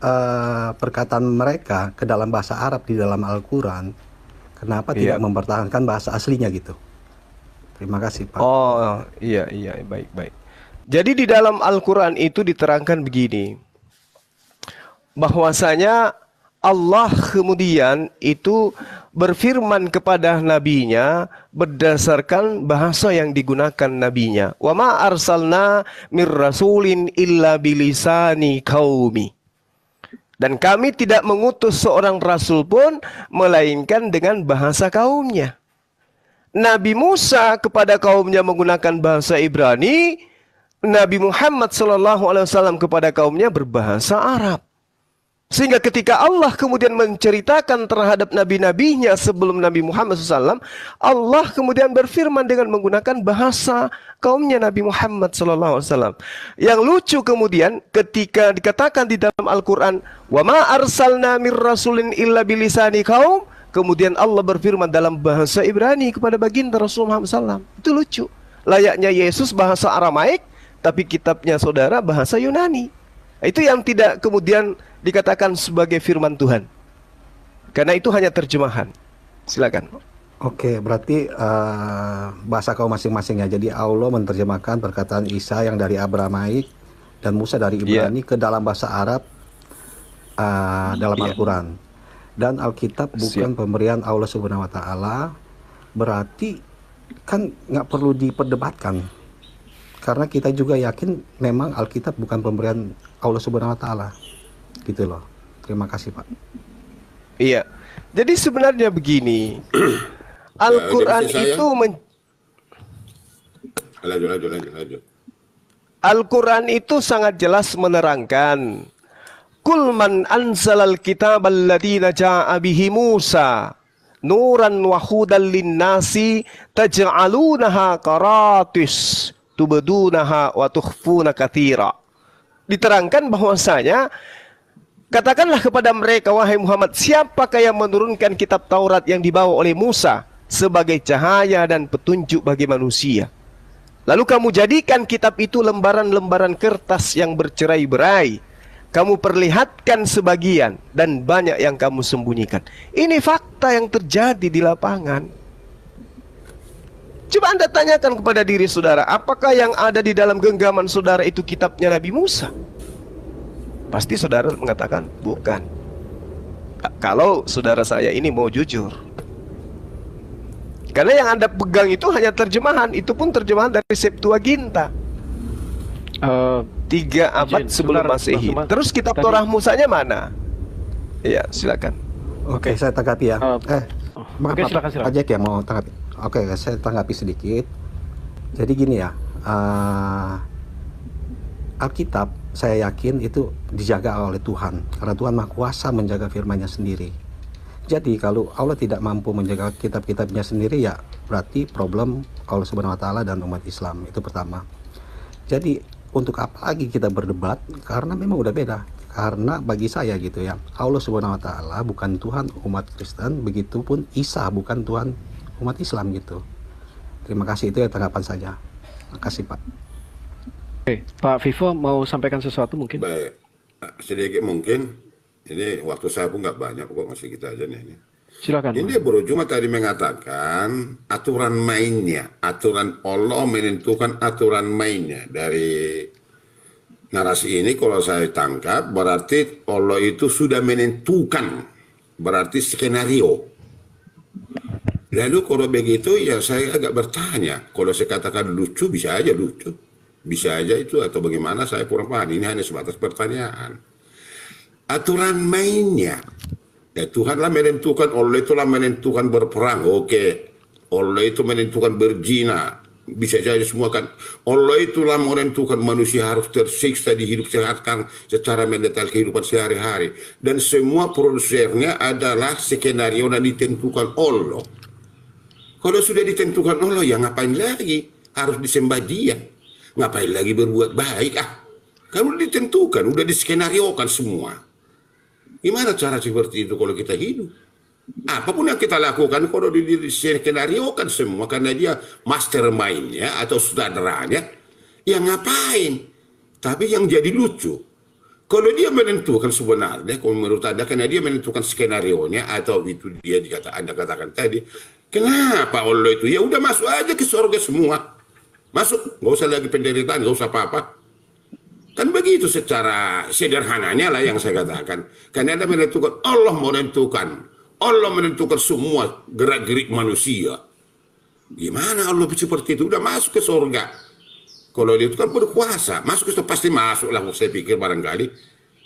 uh, perkataan mereka ke dalam bahasa Arab di dalam Al-Quran, kenapa yeah. tidak mempertahankan bahasa aslinya gitu? Terima kasih Pak. Oh, oh iya iya baik baik. Jadi di dalam Al-Quran itu diterangkan begini bahwasanya Allah kemudian itu berfirman kepada nabinya berdasarkan bahasa yang digunakan nabinya. Wa ma arsalna mir rasulin illa bilisani kaumi. Dan kami tidak mengutus seorang rasul pun melainkan dengan bahasa kaumnya. Nabi Musa kepada kaumnya menggunakan bahasa Ibrani, Nabi Muhammad Shallallahu Alaihi Wasallam kepada kaumnya berbahasa Arab. Sehingga ketika Allah kemudian menceritakan terhadap nabi-nabinya sebelum Nabi Muhammad SAW, Allah kemudian berfirman dengan menggunakan bahasa kaumnya Nabi Muhammad SAW. Yang lucu kemudian ketika dikatakan di dalam Al-Quran, وَمَا أَرْسَلْنَا مِنْ رَسُولٍ إِلَّا بِلِسَانِ kaum Kemudian Allah berfirman dalam bahasa Ibrani kepada baginda Rasulullah SAW. Itu lucu. Layaknya Yesus bahasa Aramaik, tapi kitabnya saudara bahasa Yunani. Itu yang tidak kemudian dikatakan sebagai firman Tuhan. Karena itu hanya terjemahan. Silakan. Oke, berarti uh, bahasa kau masing-masing ya. Jadi Allah menerjemahkan perkataan Isa yang dari Abramaik dan Musa dari iya. Ibrani yeah. ke dalam bahasa Arab uh, dalam yeah. Al-Quran dan Alkitab bukan Siap. pemberian Allah Subhanahu wa taala berarti kan nggak perlu diperdebatkan karena kita juga yakin memang Alkitab bukan pemberian Allah Subhanahu wa taala. Gitu loh. Terima kasih, Pak. Iya. Jadi sebenarnya begini. Ya, Al-Qur'an itu men... lanjut lanjut lanjut lanjut. Al-Quran itu sangat jelas menerangkan Kulman anzalal kitab alladina ja'a bihi Musa nuran wa hudal linnasi taj'alunaha qaratis tubdunaha wa tukhfuna katsira. Diterangkan bahwasanya katakanlah kepada mereka wahai Muhammad siapakah yang menurunkan kitab Taurat yang dibawa oleh Musa sebagai cahaya dan petunjuk bagi manusia. Lalu kamu jadikan kitab itu lembaran-lembaran kertas yang bercerai-berai kamu perlihatkan sebagian dan banyak yang kamu sembunyikan. Ini fakta yang terjadi di lapangan. Coba Anda tanyakan kepada diri saudara, apakah yang ada di dalam genggaman saudara itu kitabnya Nabi Musa? Pasti saudara mengatakan, bukan. Kalau saudara saya ini mau jujur. Karena yang Anda pegang itu hanya terjemahan, itu pun terjemahan dari Septuaginta. Uh, tiga abad Ijin, sebelum sebentar, masehi. Mas, Terus kitab tadi. Torah Musanya mana? Iya, silakan. Oke, okay, saya tanggapi ya. Uh, eh, maaf, okay, silakan, silakan. Ajak ya mau tanggapi. Oke, okay, saya tanggapi sedikit. Jadi gini ya, uh, Alkitab saya yakin itu dijaga oleh Tuhan karena Tuhan Maha Kuasa menjaga firman-Nya sendiri. Jadi kalau Allah tidak mampu menjaga kitab-kitabnya sendiri ya berarti problem Allah Subhanahu taala dan umat Islam itu pertama. Jadi untuk apa lagi kita berdebat karena memang udah beda karena bagi saya gitu ya Allah Subhanahu wa taala bukan Tuhan umat Kristen begitupun Isa bukan Tuhan umat Islam gitu terima kasih itu ya tanggapan saja. terima kasih Pak Oke, Pak Vivo mau sampaikan sesuatu mungkin? Baik, sedikit mungkin. Ini waktu saya pun nggak banyak kok, masih kita aja nih. Silakan. Ini Bro Jumat tadi mengatakan aturan mainnya, aturan Allah menentukan aturan mainnya dari narasi ini kalau saya tangkap berarti Allah itu sudah menentukan berarti skenario. Lalu kalau begitu ya saya agak bertanya, kalau saya katakan lucu bisa aja lucu, bisa aja itu atau bagaimana saya kurang paham, ini hanya sebatas pertanyaan. Aturan mainnya, Ya, eh, Tuhanlah menentukan, Allah itulah menentukan berperang, oke. Okay. Allah itu menentukan berzina, bisa saja semua kan. Allah itulah menentukan manusia harus tersiksa di hidup sehatkan secara mendetail kehidupan sehari-hari. Dan semua prosesnya adalah skenario yang ditentukan Allah. Kalau sudah ditentukan Allah, ya ngapain lagi? Harus disembah dia. Ngapain lagi berbuat baik? Ah, kan udah ditentukan, udah diskenariokan semua. Gimana cara seperti itu kalau kita hidup? Apapun yang kita lakukan, kalau di skenario kan semua karena dia mastermindnya atau sutradaranya, ya ngapain? Tapi yang jadi lucu, kalau dia menentukan sebenarnya, kalau menurut Anda, karena dia menentukan skenario nya atau itu dia dikata Anda katakan tadi, kenapa Allah itu? Ya udah masuk aja ke surga semua. Masuk, nggak usah lagi penderitaan, nggak usah apa-apa. Kan begitu secara sederhananya lah yang saya katakan. Karena ada menentukan, Allah menentukan. Allah menentukan semua gerak-gerik manusia. Gimana Allah seperti itu? Udah masuk ke surga. Kalau dia itu kan berkuasa. Masuk itu pasti masuk lah saya pikir barangkali.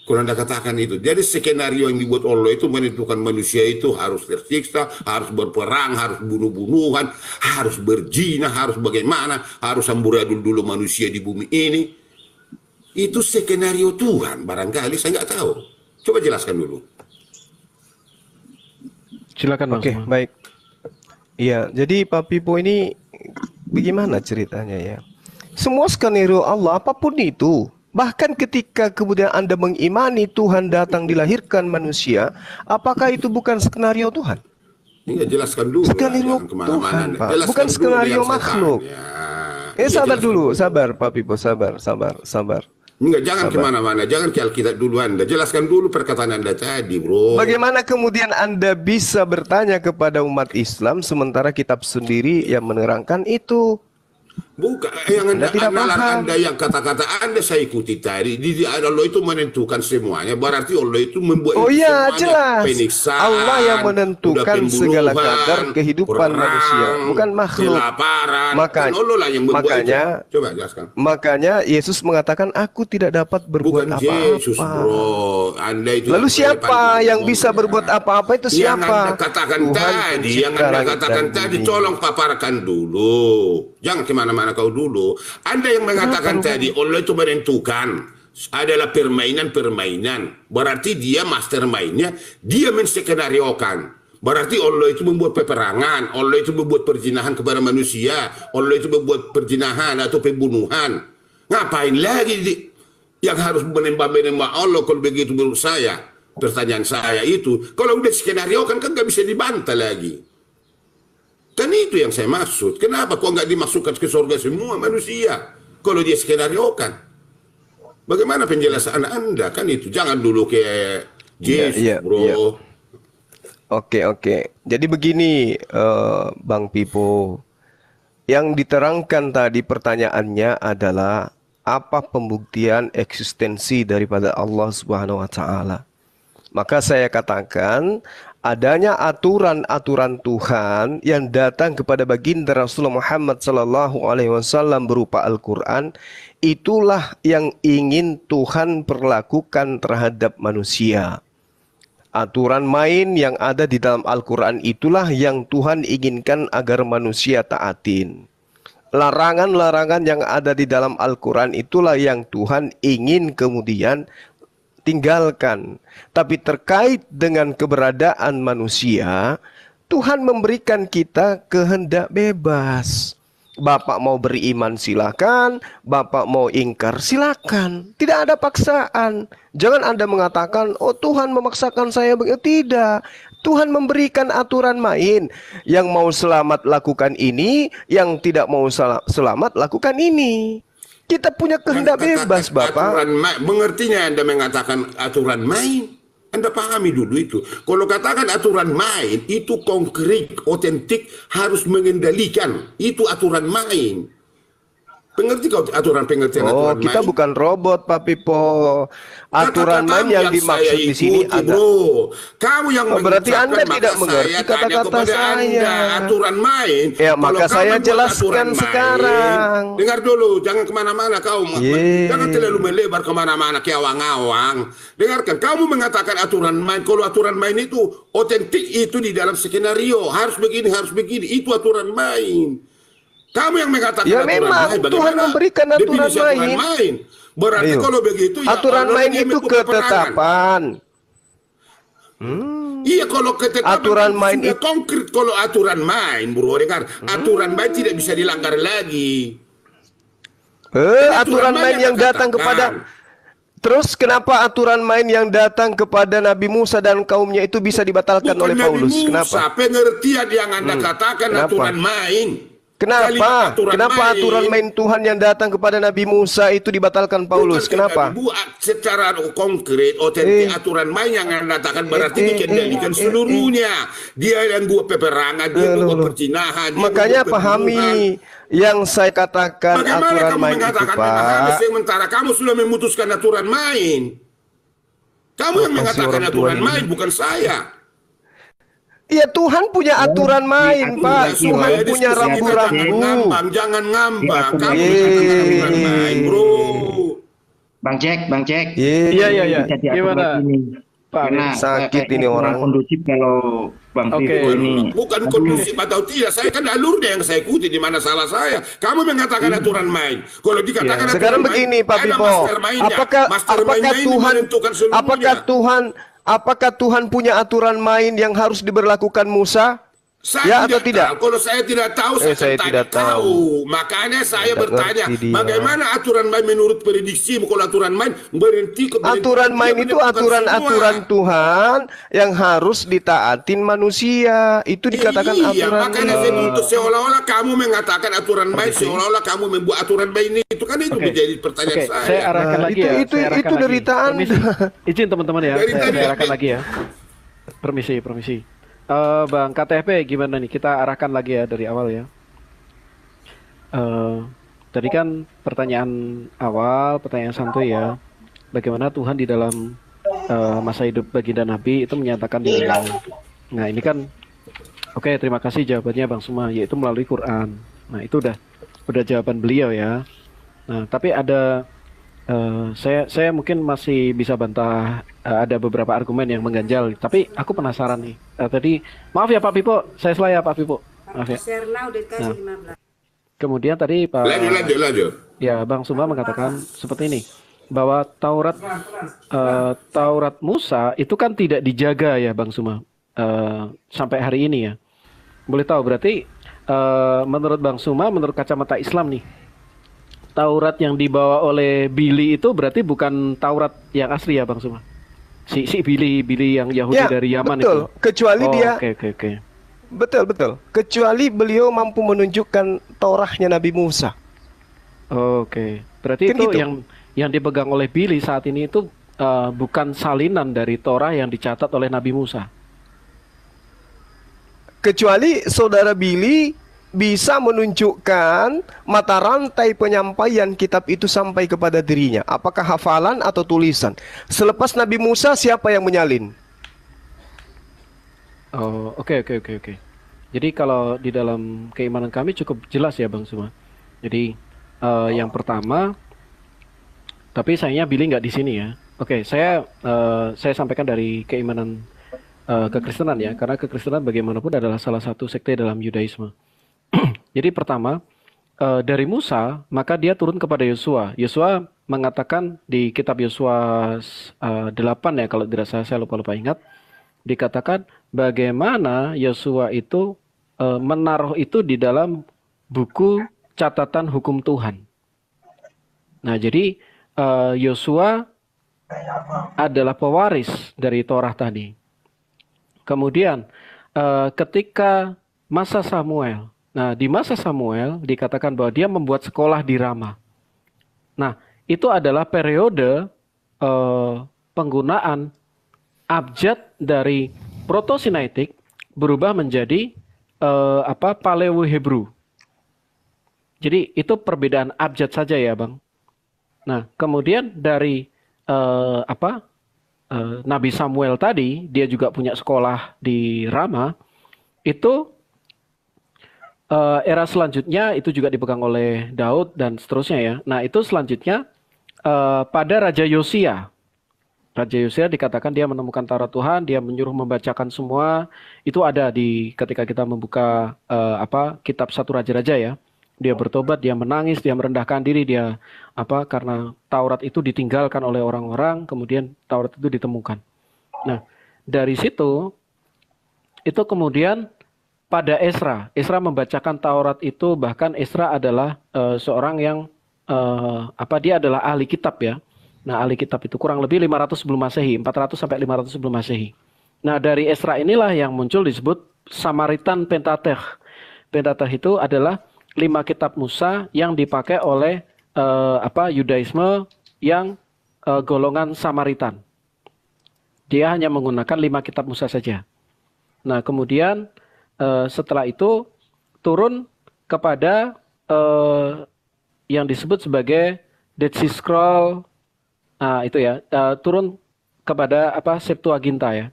Kalau Anda katakan itu. Jadi skenario yang dibuat Allah itu menentukan manusia itu harus tersiksa, harus berperang, harus bunuh-bunuhan, harus berjina, harus bagaimana, harus amburadul dulu manusia di bumi ini itu skenario Tuhan barangkali saya nggak tahu. Coba jelaskan dulu. Silakan Oke, okay, baik. Iya, jadi Pak Pipo ini bagaimana ceritanya ya? Semua skenario Allah apapun itu, bahkan ketika kemudian Anda mengimani Tuhan datang dilahirkan manusia, apakah itu bukan skenario Tuhan? Iya, jelaskan dulu. Skenario Tuhan, Pak. Jelaskan bukan skenario makhluk. ya. Eh, ya, sabar dulu, dulu, sabar Pak Pipo, sabar, sabar, sabar. Enggak, jangan Sabar. kemana-mana, jangan ke Alkitab dulu Anda. Jelaskan dulu perkataan Anda tadi, bro. Bagaimana kemudian Anda bisa bertanya kepada umat Islam sementara kitab sendiri yang menerangkan itu? Bukan, eh, yang anda, anda, anda, anda yang kata-kata Anda saya ikuti tadi. Jadi Allah itu menentukan semuanya. Berarti Allah itu membuat Oh iya, jelas. Peniksaan, Allah yang menentukan segala kadar kehidupan perang, manusia, bukan makhluk. Makan, Makanya, Allah yang makanya, Coba jelaskan. Makanya Yesus mengatakan, "Aku tidak dapat berbuat apa-apa." Yesus, Anda itu Lalu siapa yang bisa berbuat apa-apa itu siapa? Yang Anda katakan Tuhan tadi, yang Anda katakan tadi, tolong paparkan dulu. Jangan kemana-mana sana kau dulu. Anda yang mengatakan oh, tadi Allah itu menentukan adalah permainan-permainan. Berarti dia master mainnya, dia menskenariokan. Berarti Allah itu membuat peperangan, Allah itu membuat perjinahan kepada manusia, Allah itu membuat perjinahan atau pembunuhan. Ngapain lagi di, yang harus menembak-menembak Allah kalau begitu menurut saya? Pertanyaan saya itu, kalau udah skenario kan kan gak bisa dibantah lagi. Kan itu yang saya maksud. Kenapa kok nggak dimasukkan ke surga semua manusia? Kalau dia skenariokan. Bagaimana penjelasan Anda? Kan itu. Jangan dulu ke Yesus, yeah, yeah, bro. Yeah. Oke, okay, oke. Okay. Jadi begini, uh, Bang Pipo. Yang diterangkan tadi pertanyaannya adalah apa pembuktian eksistensi daripada Allah Subhanahu wa taala. Maka saya katakan adanya aturan-aturan Tuhan yang datang kepada baginda Rasulullah Muhammad Sallallahu Alaihi Wasallam berupa Al-Quran, itulah yang ingin Tuhan perlakukan terhadap manusia. Aturan main yang ada di dalam Al-Quran itulah yang Tuhan inginkan agar manusia taatin. Larangan-larangan yang ada di dalam Al-Quran itulah yang Tuhan ingin kemudian tinggalkan. Tapi terkait dengan keberadaan manusia, Tuhan memberikan kita kehendak bebas. Bapak mau beriman silakan, Bapak mau ingkar silakan. Tidak ada paksaan. Jangan Anda mengatakan, "Oh Tuhan memaksakan saya." Tidak. Tuhan memberikan aturan main. Yang mau selamat lakukan ini, yang tidak mau selamat lakukan ini. Kita punya kehendak bebas, Bapak. Aturan main. Mengertinya Anda mengatakan aturan main. Anda pahami dulu itu. Kalau katakan aturan main, itu konkret, otentik, harus mengendalikan. Itu aturan main. Pengerti kau aturan pengertian oh, aturan kita main? bukan robot, Pak Pipo. Aturan kata -kata main yang, yang dimaksud di sini ada. Bro. Kamu yang oh, berarti Anda tidak mengerti kata-kata saya. Anda. Aturan main. Ya, Kalau maka saya jelaskan main, sekarang. Dengar dulu, jangan kemana-mana kau. Yeah. Jangan terlalu melebar kemana-mana kayak awang-awang. Dengarkan, kamu mengatakan aturan main. Kalau aturan main itu otentik itu di dalam skenario. Harus begini, harus begini. Itu aturan main. Kamu yang mengatakan ya, aturan memang, lain. Tuhan memberikan aturan main. aturan lain? Berarti Ayo. kalau begitu ya aturan lain itu ketetapan. Hmm. Iya kalau ketetapan aturan kan main itu konkret kalau aturan main Bro Rekar. Ya hmm. Aturan main tidak bisa dilanggar lagi. Eh, kan aturan, aturan main yang, yang datang kepada Terus kenapa aturan main yang datang kepada Nabi Musa dan kaumnya itu bisa dibatalkan Bukan oleh Nabi Paulus? Musa, kenapa? pengertian yang Anda hmm. katakan kenapa? aturan main. Kenapa? Aturan Kenapa main. aturan main Tuhan yang datang kepada Nabi Musa itu dibatalkan Paulus? Bukan Kenapa? Buat secara konkret otentik eh. aturan main yang datangkan berarti eh, dikendalikan eh eh, eh, eh, seluruhnya. Eh, eh. Dia yang buat peperangan, dia eh, yang buat percinahan. Makanya pahami yang saya katakan Bagaimana aturan kamu main mengatakan itu, Pak. Sementara kamu sudah memutuskan aturan main. Kamu yang mengatakan aturan main, bukan saya. Iya Tuhan punya ya, aturan ya, main, ya, Pak. Ya, Tuhan ya, punya rambu-rambu. Jangan ngambang, jangan ngambang. Kamu aturan main, Bro. Bang Jack, Bang Jack. Iya, iya, iya. iya. Gimana? Ini. Karena sakit eh, ini eh, orang kondusif kalau Bang okay. ini. Bukan kondusif atau tidak, saya kan alurnya yang saya ikuti di mana salah saya. Kamu mengatakan hmm. aturan main. Kalau dikatakan ya. sekarang main, begini main, Pak Vivo. Apakah apakah Tuhan apakah Tuhan Apakah Tuhan punya aturan main yang harus diberlakukan Musa? Saya ya tidak atau tidak? Tahu. Kalau saya tidak tahu, eh, saya, saya tidak tahu. tahu. Makanya saya tidak bertanya, bagaimana aturan main menurut prediksi? Kalau aturan main berhenti ke Aturan main itu aturan-aturan aturan Tuhan yang harus ditaatin manusia. Itu iya, dikatakan eh, iya, aturan. Makanya saya untuk seolah-olah kamu mengatakan aturan main, seolah-olah kamu membuat aturan main itu kan itu okay. menjadi pertanyaan okay. saya. Saya arahkan nah, lagi itu, ya. Itu saya itu, itu derita Izin teman-teman ya. Dari saya, arahkan lagi ya. Permisi, permisi uh, Bang KTP gimana nih? Kita arahkan lagi ya dari awal ya. Uh, tadi kan pertanyaan awal, pertanyaan santuy ya. Bagaimana Tuhan di dalam uh, masa hidup baginda Nabi itu menyatakan di dalam. Nah ini kan, oke okay, terima kasih jawabannya Bang Suma, yaitu melalui Quran. Nah itu udah udah jawaban beliau ya. Nah tapi ada Uh, saya saya mungkin masih bisa bantah uh, ada beberapa argumen yang mengganjal tapi aku penasaran nih uh, tadi maaf ya Pak Pipo saya salah ya Pak Pipo maaf ya nah. kemudian tadi Pak lanjut lanjut lanjut ya Bang Sumba mengatakan seperti ini bahwa Taurat uh, Taurat Musa itu kan tidak dijaga ya Bang Suma uh, sampai hari ini ya boleh tahu berarti uh, menurut Bang Suma menurut kacamata Islam nih Taurat yang dibawa oleh Billy itu berarti bukan Taurat yang asli ya Bang Suma? Si si Billy Billy yang Yahudi ya, dari Yaman betul. itu. Kecuali oh, dia okay, okay, okay. Betul, betul. Kecuali beliau mampu menunjukkan Torahnya Nabi Musa. Oh, Oke. Okay. Berarti kan itu gitu. yang yang dipegang oleh Billy saat ini itu uh, bukan salinan dari Torah yang dicatat oleh Nabi Musa. Kecuali saudara Billy bisa menunjukkan mata rantai penyampaian kitab itu sampai kepada dirinya. Apakah hafalan atau tulisan? Selepas Nabi Musa siapa yang menyalin? Oh, oke okay, oke okay, oke okay, oke. Okay. Jadi kalau di dalam keimanan kami cukup jelas ya Bang Suma. Jadi uh, oh. yang pertama tapi sayangnya Billy nggak di sini ya. Oke, okay, saya uh, saya sampaikan dari keimanan uh, kekristenan ya, karena kekristenan bagaimanapun adalah salah satu sekte dalam Yudaisme. Jadi pertama uh, dari Musa maka dia turun kepada Yosua. Yosua mengatakan di kitab Yosua uh, eh, 8 ya kalau tidak salah saya lupa-lupa ingat dikatakan bagaimana Yosua itu uh, menaruh itu di dalam buku catatan hukum Tuhan. Nah, jadi Yosua uh, adalah pewaris dari Torah tadi. Kemudian uh, ketika masa Samuel Nah, di masa Samuel dikatakan bahwa dia membuat sekolah di Rama. Nah, itu adalah periode eh, penggunaan abjad dari proto-sinaitik berubah menjadi eh, apa paleo Hebrew. Jadi itu perbedaan abjad saja ya, Bang. Nah, kemudian dari eh, apa eh, Nabi Samuel tadi, dia juga punya sekolah di Rama. Itu uh, era selanjutnya itu juga dipegang oleh Daud dan seterusnya ya. Nah itu selanjutnya uh, pada Raja Yosia. Raja Yosia dikatakan dia menemukan Taurat Tuhan, dia menyuruh membacakan semua. Itu ada di ketika kita membuka uh, apa kitab satu raja-raja ya dia bertobat, dia menangis, dia merendahkan diri, dia apa karena Taurat itu ditinggalkan oleh orang-orang, kemudian Taurat itu ditemukan. Nah, dari situ itu kemudian pada Esra. Esra membacakan Taurat itu bahkan Esra adalah uh, seorang yang uh, apa dia adalah ahli kitab ya. Nah, ahli kitab itu kurang lebih 500 sebelum Masehi, 400 sampai 500 sebelum Masehi. Nah, dari Esra inilah yang muncul disebut Samaritan Pentateuch. Pentateuch itu adalah lima kitab Musa yang dipakai oleh uh, apa Yudaisme yang uh, golongan Samaritan. Dia hanya menggunakan lima kitab Musa saja. Nah, kemudian uh, setelah itu turun kepada uh, yang disebut sebagai Dead Sea Scroll uh, itu ya uh, turun kepada apa Septuaginta ya.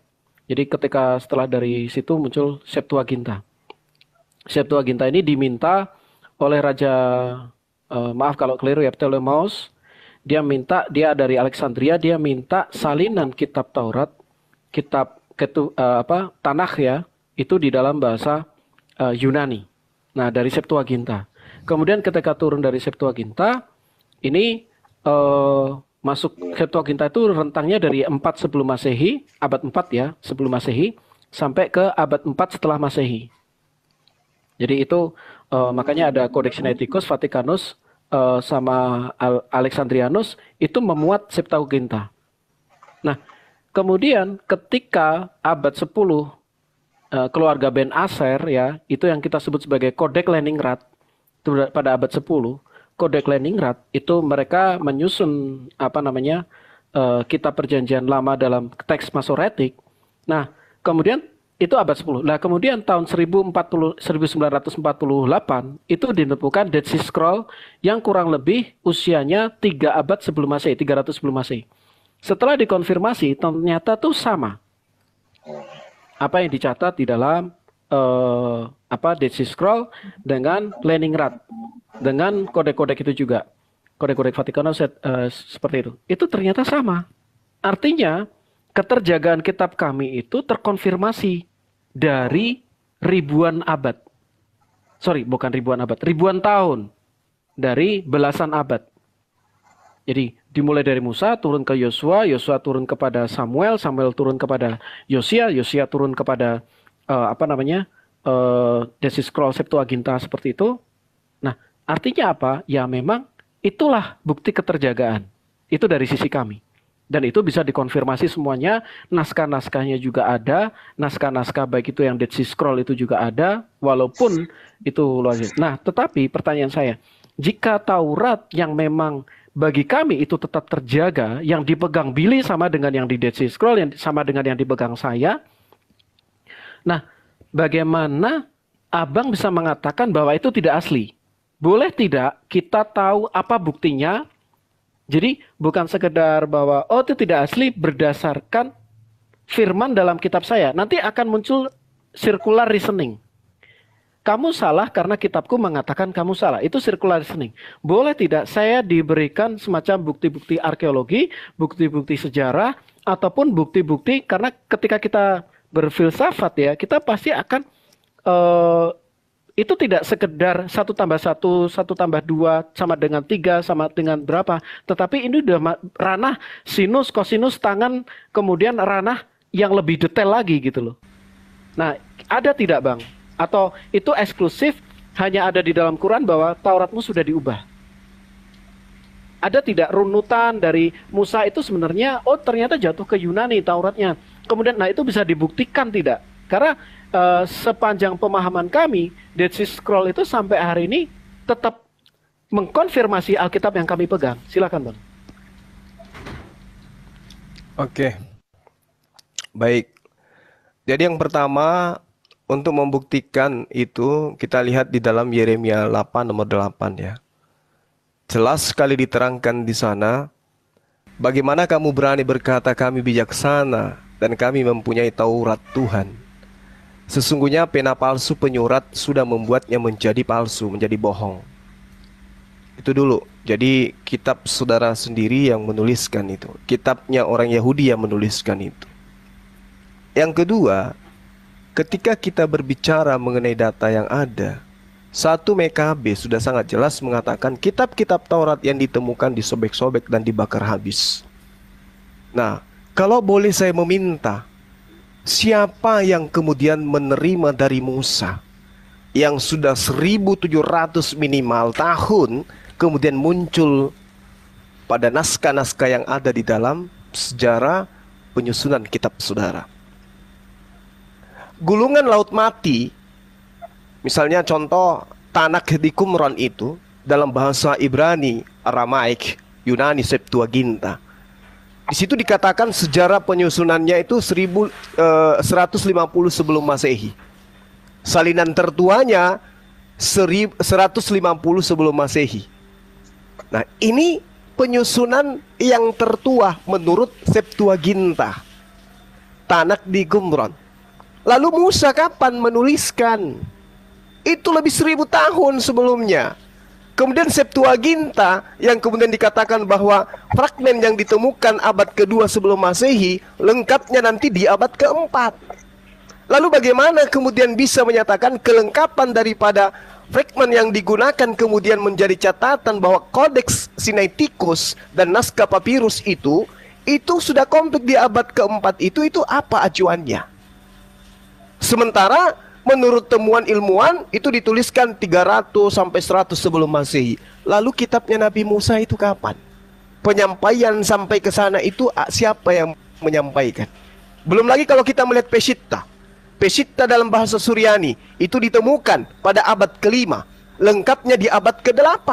Jadi ketika setelah dari situ muncul Septuaginta. Septuaginta ini diminta oleh raja uh, maaf kalau keliru ya Ptolemaus dia minta dia dari Alexandria dia minta salinan kitab Taurat kitab ketu, uh, apa Tanah ya itu di dalam bahasa uh, Yunani. Nah, dari Septuaginta. Kemudian ketika turun dari Septuaginta, ini uh, masuk Septuaginta itu rentangnya dari 4 sebelum Masehi, abad 4 ya, sebelum Masehi sampai ke abad 4 setelah Masehi. Jadi itu uh, makanya ada Codex Sinaiticus, Vaticanus uh, sama Al Alexandrianus itu memuat Septuaginta. Nah, kemudian ketika abad 10 Eh, keluarga Ben Aser ya, itu yang kita sebut sebagai kodek Leningrad pada abad 10. Kodek Leningrad itu mereka menyusun apa namanya uh, kitab perjanjian lama dalam teks Masoretik. Nah, kemudian itu abad 10. Nah, kemudian tahun 1040, 1948 itu ditemukan Dead Sea Scroll yang kurang lebih usianya 3 abad sebelum Masehi, 300 sebelum Masehi. Setelah dikonfirmasi, ternyata tuh sama. Oh apa yang dicatat di dalam uh, apa DC scroll dengan landing rat dengan kode-kode itu juga kode-kode Vatikano set, uh, seperti itu itu ternyata sama artinya keterjagaan kitab kami itu terkonfirmasi dari ribuan abad sorry bukan ribuan abad ribuan tahun dari belasan abad jadi dimulai dari Musa turun ke Yosua, Yosua turun kepada Samuel, Samuel turun kepada Yosia, Yosia turun kepada uh, apa namanya uh, Desis Scroll Septuaginta seperti itu. Nah artinya apa? Ya memang itulah bukti keterjagaan. Itu dari sisi kami. Dan itu bisa dikonfirmasi semuanya, naskah-naskahnya juga ada, naskah-naskah baik itu yang Dead Scroll itu juga ada, walaupun itu luas. Nah, tetapi pertanyaan saya, jika Taurat yang memang bagi kami itu tetap terjaga, yang dipegang Billy sama dengan yang di Dead Sea Scroll, yang sama dengan yang dipegang saya. Nah, bagaimana abang bisa mengatakan bahwa itu tidak asli? Boleh tidak kita tahu apa buktinya? Jadi bukan sekedar bahwa oh itu tidak asli berdasarkan firman dalam kitab saya. Nanti akan muncul circular reasoning kamu salah karena kitabku mengatakan kamu salah. Itu circular reasoning. Boleh tidak saya diberikan semacam bukti-bukti arkeologi, bukti-bukti sejarah, ataupun bukti-bukti karena ketika kita berfilsafat ya, kita pasti akan uh, itu tidak sekedar satu tambah satu, satu tambah dua sama dengan tiga sama dengan berapa, tetapi ini sudah ranah sinus, kosinus, tangan, kemudian ranah yang lebih detail lagi gitu loh. Nah, ada tidak bang atau itu eksklusif hanya ada di dalam Quran bahwa Tauratmu sudah diubah. Ada tidak runutan dari Musa itu sebenarnya oh ternyata jatuh ke Yunani Tauratnya. Kemudian nah itu bisa dibuktikan tidak? Karena uh, sepanjang pemahaman kami Dead Sea Scroll itu sampai hari ini tetap mengkonfirmasi Alkitab yang kami pegang. Silakan, Bang. Oke. Baik. Jadi yang pertama untuk membuktikan itu kita lihat di dalam Yeremia 8 nomor 8 ya. Jelas sekali diterangkan di sana bagaimana kamu berani berkata kami bijaksana dan kami mempunyai Taurat Tuhan. Sesungguhnya pena palsu penyurat sudah membuatnya menjadi palsu, menjadi bohong. Itu dulu. Jadi kitab saudara sendiri yang menuliskan itu. Kitabnya orang Yahudi yang menuliskan itu. Yang kedua, Ketika kita berbicara mengenai data yang ada, satu MKB sudah sangat jelas mengatakan kitab-kitab Taurat yang ditemukan disobek-sobek dan dibakar habis. Nah, kalau boleh saya meminta, siapa yang kemudian menerima dari Musa yang sudah 1700 minimal tahun kemudian muncul pada naskah-naskah yang ada di dalam sejarah penyusunan kitab saudara gulungan laut mati, misalnya contoh tanah di Qumran itu dalam bahasa Ibrani, Aramaik, Yunani, Septuaginta. Di situ dikatakan sejarah penyusunannya itu 1.150 eh, sebelum Masehi. Salinan tertuanya 150 sebelum Masehi. Nah, ini penyusunan yang tertua menurut Septuaginta. Tanak di Qumran. Lalu Musa kapan menuliskan? Itu lebih seribu tahun sebelumnya. Kemudian Septuaginta yang kemudian dikatakan bahwa fragmen yang ditemukan abad kedua sebelum masehi lengkapnya nanti di abad keempat. Lalu bagaimana kemudian bisa menyatakan kelengkapan daripada fragmen yang digunakan kemudian menjadi catatan bahwa kodeks Sinaiticus dan naskah papirus itu itu sudah komplit di abad keempat itu itu apa acuannya? Sementara menurut temuan ilmuwan itu dituliskan 300 sampai 100 sebelum Masehi. Lalu kitabnya Nabi Musa itu kapan? Penyampaian sampai ke sana itu siapa yang menyampaikan? Belum lagi kalau kita melihat Peshitta. Peshitta dalam bahasa Suryani itu ditemukan pada abad kelima, lengkapnya di abad ke-8.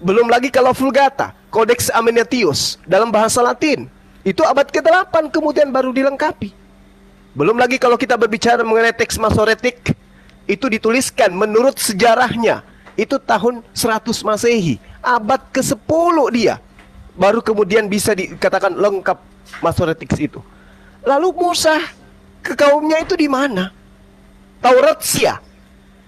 Belum lagi kalau Vulgata, Codex Amenetius dalam bahasa Latin itu abad ke-8 kemudian baru dilengkapi. Belum lagi kalau kita berbicara mengenai teks Masoretik, itu dituliskan menurut sejarahnya itu tahun 100 Masehi, abad ke-10 dia. Baru kemudian bisa dikatakan lengkap Masoretik itu. Lalu Musa ke kaumnya itu di mana? Taurat sia.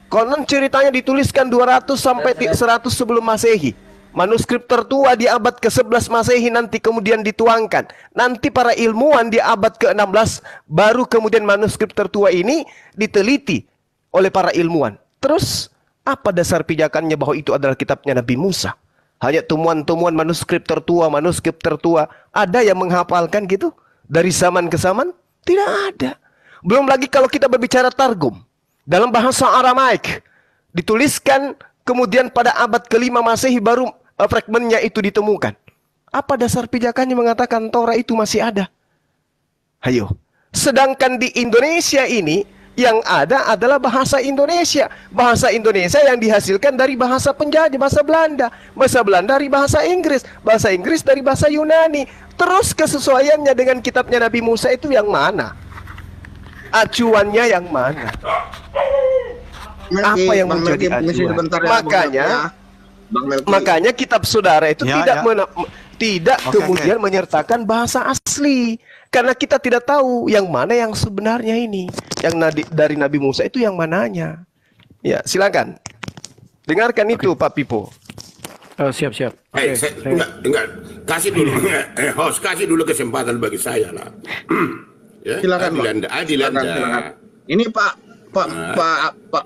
Konon ceritanya dituliskan 200 sampai 100 sebelum Masehi. Manuskrip tertua di abad ke-11 Masehi nanti kemudian dituangkan. Nanti para ilmuwan di abad ke-16 baru kemudian manuskrip tertua ini diteliti oleh para ilmuwan. Terus apa dasar pijakannya bahwa itu adalah kitabnya Nabi Musa? Hanya temuan-temuan manuskrip tertua, manuskrip tertua. Ada yang menghafalkan gitu? Dari zaman ke zaman? Tidak ada. Belum lagi kalau kita berbicara targum. Dalam bahasa Aramaik. Dituliskan kemudian pada abad kelima Masehi baru Eh, fragmennya itu ditemukan? Apa dasar pijakannya mengatakan Torah itu masih ada? Hayo. Sedangkan di Indonesia ini yang ada adalah bahasa Indonesia. Bahasa Indonesia yang dihasilkan dari bahasa penjajah, bahasa Belanda. Bahasa Belanda dari bahasa Inggris, bahasa Inggris dari bahasa Yunani. Terus kesesuaiannya dengan kitabnya Nabi Musa itu yang mana? Acuannya yang mana? Apa yang menjadi acuan? Ya, Makanya Bang Melki. Makanya kitab saudara itu ya, tidak ya. Mena, tidak okay, kemudian okay. menyertakan bahasa asli karena kita tidak tahu yang mana yang sebenarnya ini. Yang nadi, dari Nabi Musa itu yang mananya. Ya, silakan. Dengarkan okay. itu Pak Pipo. Uh, siap siap. Eh, okay, hey, saya, saya... Enggak, enggak, kasih dulu, eh, host kasih dulu kesempatan bagi saya lah. ya, silakan, adil Pak. silakan, Silakan. Ini Pak Pak nah. Pak Pak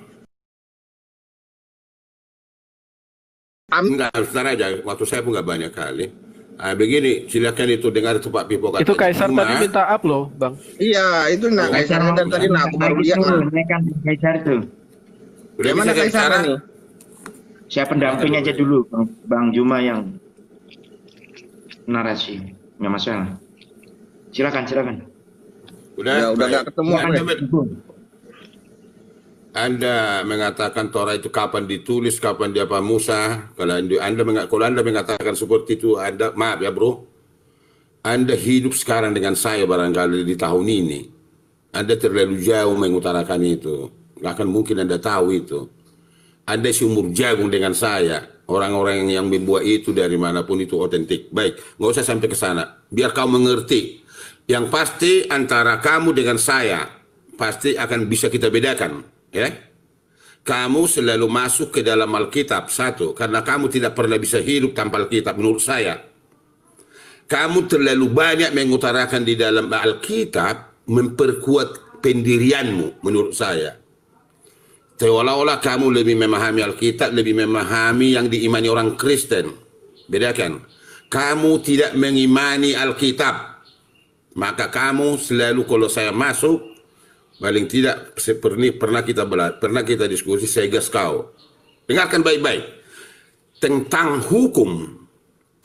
Am, Enggak, sebentar aja. Waktu saya pun enggak banyak kali. Nah, begini, silakan itu dengar itu Pak Pipo katanya. Itu Kaisar Cuma, tadi minta up loh, Bang. Iya, itu nah oh, Kaisar itu tadi nah aku baru lihat. kan Kaisar itu. Udah Kaisar nih? Ya? Saya pendamping aja dulu, Bang, Bang Juma yang narasi. Enggak masalah. Silakan, silakan. Udah, ya, udah nggak ketemu. Ya, anda mengatakan Torah itu kapan ditulis, kapan dia apa Musa. Kalau Anda, anda kalau Anda mengatakan seperti itu, Anda maaf ya bro. Anda hidup sekarang dengan saya barangkali di tahun ini. Anda terlalu jauh mengutarakan itu. Gak akan mungkin Anda tahu itu. Anda seumur jagung dengan saya. Orang-orang yang membuat itu dari manapun itu otentik. Baik, nggak usah sampai ke sana. Biar kau mengerti. Yang pasti antara kamu dengan saya pasti akan bisa kita bedakan Ya. Kan? Kamu selalu masuk ke dalam Alkitab satu karena kamu tidak pernah bisa hidup tanpa Alkitab menurut saya. Kamu terlalu banyak mengutarakan di dalam Alkitab memperkuat pendirianmu menurut saya. Seolah-olah kamu lebih memahami Alkitab, lebih memahami yang diimani orang Kristen. Bedakan. Kamu tidak mengimani Alkitab. Maka kamu selalu kalau saya masuk, paling tidak seperti pernah kita pernah kita diskusi saya gas kau dengarkan baik-baik tentang hukum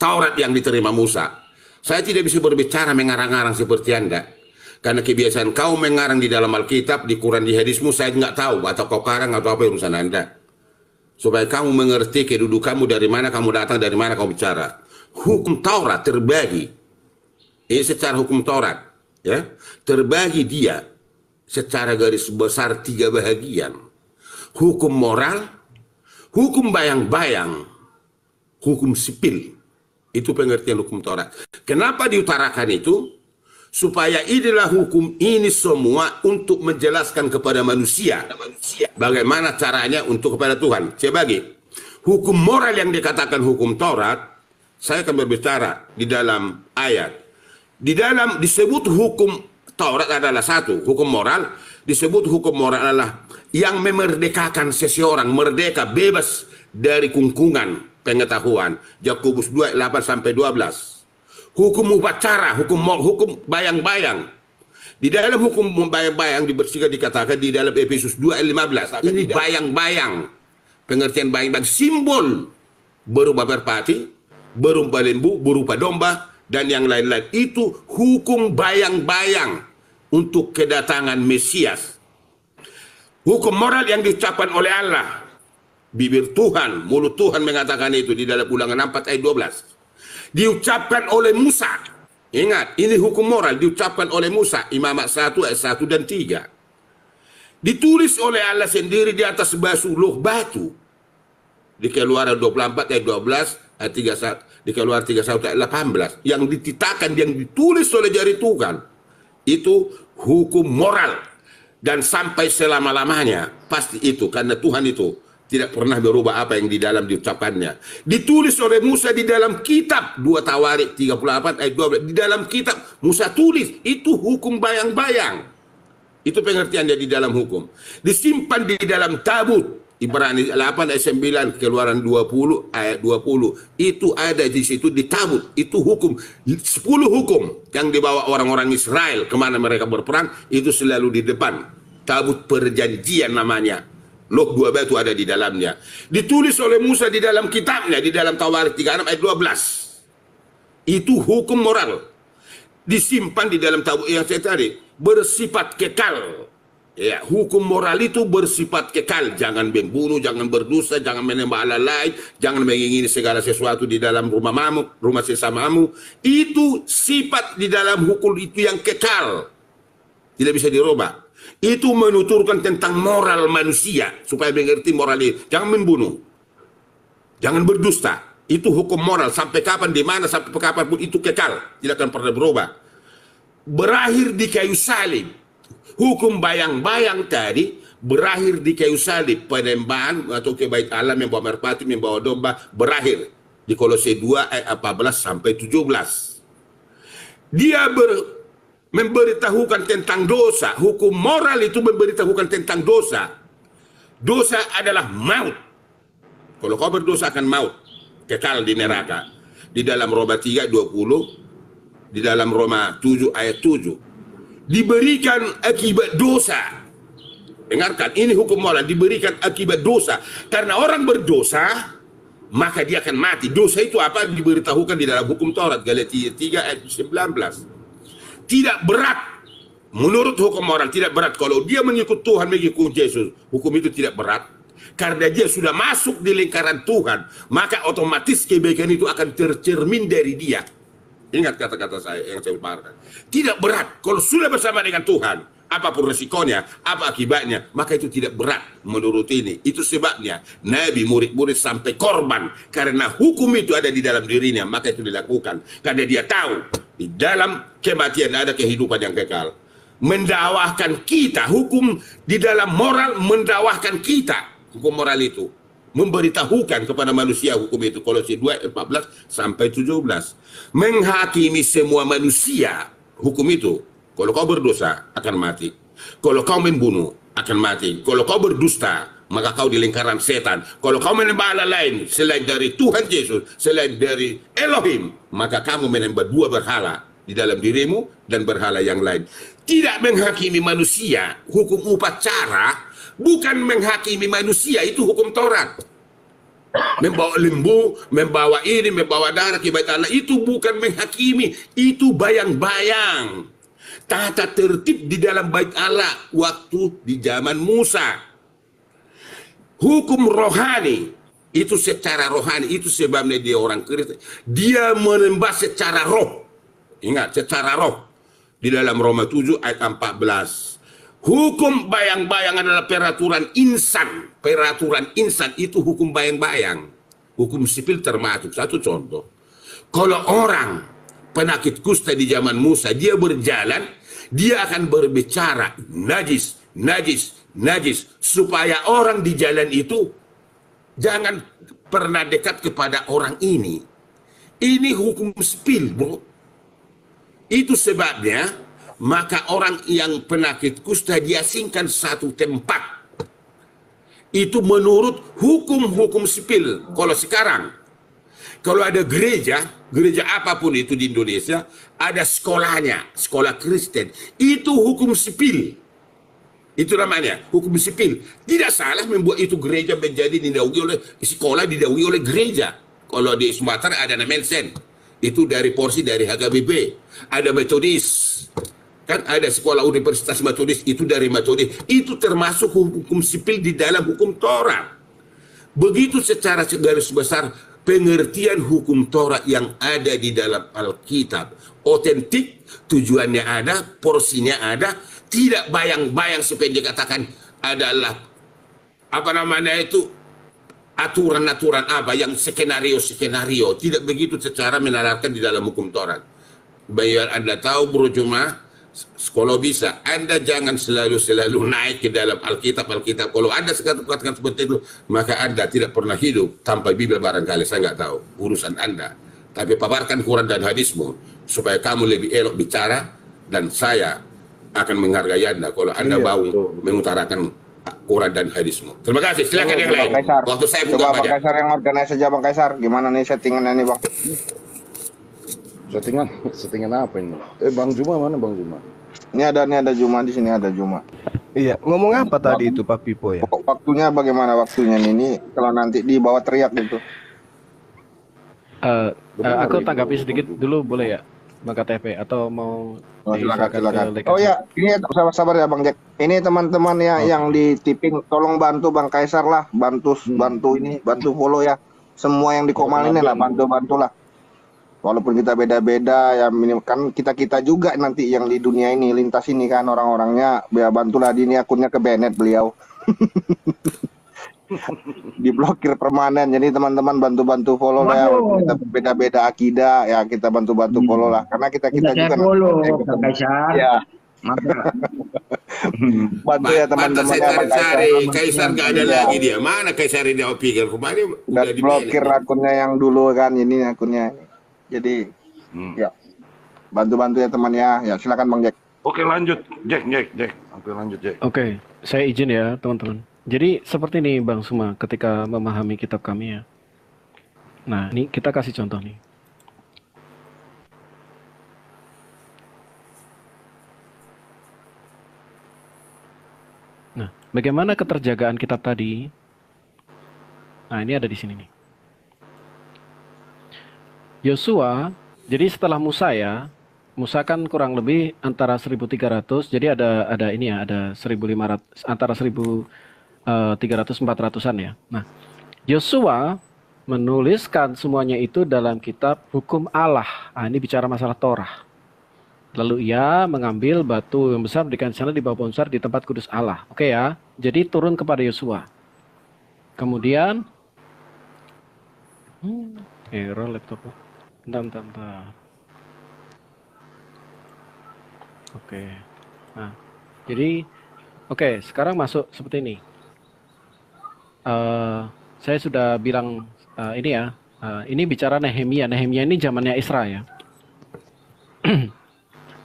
Taurat yang diterima Musa saya tidak bisa berbicara mengarang-arang seperti anda karena kebiasaan kau mengarang di dalam Alkitab di Quran di hadismu saya nggak tahu atau kau karang atau apa urusan anda supaya kamu mengerti kedudukanmu dari mana kamu datang dari mana kamu bicara hukum Taurat terbagi ini secara hukum Taurat ya terbagi dia secara garis besar tiga bahagian. Hukum moral, hukum bayang-bayang, hukum sipil. Itu pengertian hukum Taurat. Kenapa diutarakan itu? Supaya inilah hukum ini semua untuk menjelaskan kepada manusia bagaimana caranya untuk kepada Tuhan. Saya bagi. Hukum moral yang dikatakan hukum Taurat, saya akan berbicara di dalam ayat. Di dalam disebut hukum Taurat adalah satu, hukum moral. Disebut hukum moral adalah yang memerdekakan seseorang, merdeka, bebas dari kungkungan pengetahuan. Yakobus 28 sampai 12. Hukum upacara, hukum hukum bayang-bayang. Di dalam hukum bayang-bayang dibersihkan dikatakan di dalam Efesus 2 ayat 15. Ini bayang-bayang. Pengertian bayang-bayang simbol berupa berpati berupa lembu, berupa domba dan yang lain-lain. Itu hukum bayang-bayang untuk kedatangan Mesias. Hukum moral yang diucapkan oleh Allah. Bibir Tuhan, mulut Tuhan mengatakan itu di dalam ulangan 4 ayat 12. Diucapkan oleh Musa. Ingat, ini hukum moral diucapkan oleh Musa, Imamat 1 ayat 1 dan 3. Ditulis oleh Allah sendiri di atas basuluh batu. Di keluaran 24 ayat 12 ayat 31 di keluaran 31 ayat 18 yang dititakan yang ditulis oleh jari Tuhan itu hukum moral dan sampai selama-lamanya pasti itu karena Tuhan itu tidak pernah berubah apa yang di dalam diucapkannya. Ditulis oleh Musa di dalam kitab dua Tawarik 38 ayat 12. Di dalam kitab Musa tulis itu hukum bayang-bayang. Itu pengertiannya di dalam hukum. Disimpan di dalam tabut Ibrani 8 ayat 9 keluaran 20 ayat 20 itu ada di situ di tabut itu hukum 10 hukum yang dibawa orang-orang Israel kemana mereka berperang itu selalu di depan tabut perjanjian namanya loh dua batu ada di dalamnya ditulis oleh Musa di dalam kitabnya di dalam Taurat 36 ayat 12 itu hukum moral disimpan di dalam tabut yang saya tadi bersifat kekal Ya, hukum moral itu bersifat kekal. Jangan membunuh, jangan berdosa, jangan menembak ala lain, jangan mengingini segala sesuatu di dalam rumah mamu, rumah sesamamu. Itu sifat di dalam hukum itu yang kekal. Tidak bisa dirubah. Itu menuturkan tentang moral manusia supaya mengerti moral itu. Jangan membunuh. Jangan berdusta. Itu hukum moral sampai kapan di mana sampai kapan pun itu kekal, tidak akan pernah berubah. Berakhir di kayu salib hukum bayang-bayang tadi berakhir di kayu salib penembahan atau kebaikan alam yang bawa merpati yang bawa domba berakhir di Kolose 2 ayat 14 sampai 17 dia ber, memberitahukan tentang dosa hukum moral itu memberitahukan tentang dosa dosa adalah maut kalau kau berdosa akan maut kekal di neraka di dalam Roma 3 20 di dalam Roma 7 ayat 7 diberikan akibat dosa. Dengarkan, ini hukum moral diberikan akibat dosa. Karena orang berdosa, maka dia akan mati. Dosa itu apa diberitahukan di dalam hukum Taurat Galatia 3 ayat 19. Tidak berat menurut hukum moral tidak berat kalau dia mengikut Tuhan mengikut Yesus. Hukum itu tidak berat karena dia sudah masuk di lingkaran Tuhan, maka otomatis kebaikan itu akan tercermin dari dia. Ingat kata-kata saya yang saya utarakan. Tidak berat kalau sudah bersama dengan Tuhan. Apapun resikonya, apa akibatnya, maka itu tidak berat menurut ini. Itu sebabnya Nabi murid-murid sampai korban karena hukum itu ada di dalam dirinya, maka itu dilakukan. Karena dia tahu di dalam kematian ada kehidupan yang kekal. Mendawahkan kita, hukum di dalam moral mendawahkan kita, hukum moral itu memberitahukan kepada manusia hukum itu Kolose 2 14 sampai 17 menghakimi semua manusia hukum itu kalau kau berdosa akan mati kalau kau membunuh akan mati kalau kau berdusta maka kau di lingkaran setan kalau kau menembak Allah lain selain dari Tuhan Yesus selain dari Elohim maka kamu menembak dua berhala di dalam dirimu dan berhala yang lain tidak menghakimi manusia hukum upacara bukan menghakimi manusia itu hukum Taurat membawa lembu, membawa ini, membawa darah kibat Allah itu bukan menghakimi, itu bayang-bayang. Tata tertib di dalam bait Allah waktu di zaman Musa. Hukum rohani itu secara rohani itu sebabnya dia orang Kristen. Dia menembah secara roh. Ingat, secara roh. Di dalam Roma 7 ayat 14. Hukum bayang-bayang adalah peraturan insan. Peraturan insan itu hukum bayang-bayang. Hukum sipil termasuk. Satu contoh. Kalau orang penakit kusta di zaman Musa, dia berjalan, dia akan berbicara najis, najis, najis. Supaya orang di jalan itu jangan pernah dekat kepada orang ini. Ini hukum sipil, bro. Itu sebabnya maka orang yang penakit kusta diasingkan satu tempat. Itu menurut hukum-hukum sipil. Kalau sekarang, kalau ada gereja, gereja apapun itu di Indonesia, ada sekolahnya, sekolah Kristen. Itu hukum sipil. Itu namanya hukum sipil. Tidak salah membuat itu gereja menjadi didaungi oleh sekolah didaungi oleh gereja. Kalau di Sumatera ada namanya sen. Itu dari porsi dari HKBP. Ada metodis, Kan ada sekolah universitas metodis itu dari metodis. Itu termasuk hukum sipil di dalam hukum Torah. Begitu secara garis besar pengertian hukum Torah yang ada di dalam Alkitab. Otentik, tujuannya ada, porsinya ada, tidak bayang-bayang supaya dikatakan adalah apa namanya itu aturan-aturan apa yang skenario-skenario tidak begitu secara menalarkan di dalam hukum Torah Bayar Anda tahu Bro Juma kalau bisa Anda jangan selalu-selalu naik ke dalam Alkitab Alkitab. Kalau Anda sekat katakan seperti itu, maka Anda tidak pernah hidup tanpa Bible barangkali saya nggak tahu urusan Anda. Tapi paparkan Quran dan hadismu supaya kamu lebih elok bicara dan saya akan menghargai Anda kalau Anda iya, mau mengutarakan Quran dan hadismu. Terima kasih. Silakan yang lain. Waktu saya Coba Bang Kaisar yang organize saja Bang Kaisar. Gimana nih settingan ini Bang? Settingan, settingan apa ini? Eh Bang Juma mana Bang Juma? Ini ada, ini ada Juma di sini ada Juma. Iya, ngomong apa tadi itu Pak Pipo ya? Waktunya bagaimana waktunya ini kalau nanti dibawa teriak gitu. Uh, uh, aku tanggapi sedikit dulu boleh ya? Bang KTP atau mau oh, silakan, silakan. oh ya, ini sabar sabar ya Bang Jack. Ini teman-teman ya oh. yang di tipping tolong bantu Bang Kaisar lah, bantu hmm. bantu ini, bantu follow ya. Semua yang di Komal ini lah bantu bantulah walaupun kita beda-beda ya minim kan kita kita juga nanti yang di dunia ini lintas ini kan orang-orangnya ya bantulah di ini akunnya ke Bennett beliau diblokir permanen jadi teman-teman bantu-bantu follow lah walaupun kita beda-beda akidah ya kita bantu-bantu hmm. follow lah karena kita kita, kita juga follow, gitu. ya Bantu ya teman-teman ya Kaisar, Kaisar gak ada iya. lagi dia. Mana Kaisar ini pikir kemarin udah diblokir akunnya yang dulu kan ini akunnya. Jadi hmm. ya bantu-bantu ya teman ya. ya. silakan Bang Jack. Oke lanjut Jack Jack Jack. Oke lanjut Jack. Oke saya izin ya teman-teman. Jadi seperti ini Bang Suma ketika memahami kitab kami ya. Nah ini kita kasih contoh nih. Nah, bagaimana keterjagaan kitab tadi? Nah, ini ada di sini nih. Yosua, jadi setelah Musa ya, Musa kan kurang lebih antara 1300, jadi ada ada ini ya, ada 1500 antara 1300 400-an eh, ya. Nah, Yosua menuliskan semuanya itu dalam kitab Hukum Allah. Nah, ini bicara masalah Torah. Lalu ia mengambil batu yang besar di sana di bawah pohon besar di tempat kudus Allah. Oke ya. Jadi turun kepada Yosua. Kemudian hmm, error laptopnya bentar bentar bentar oke okay. nah jadi oke okay, sekarang masuk seperti ini uh, saya sudah bilang uh, ini ya uh, ini bicara Nehemia Nehemia ini zamannya Isra ya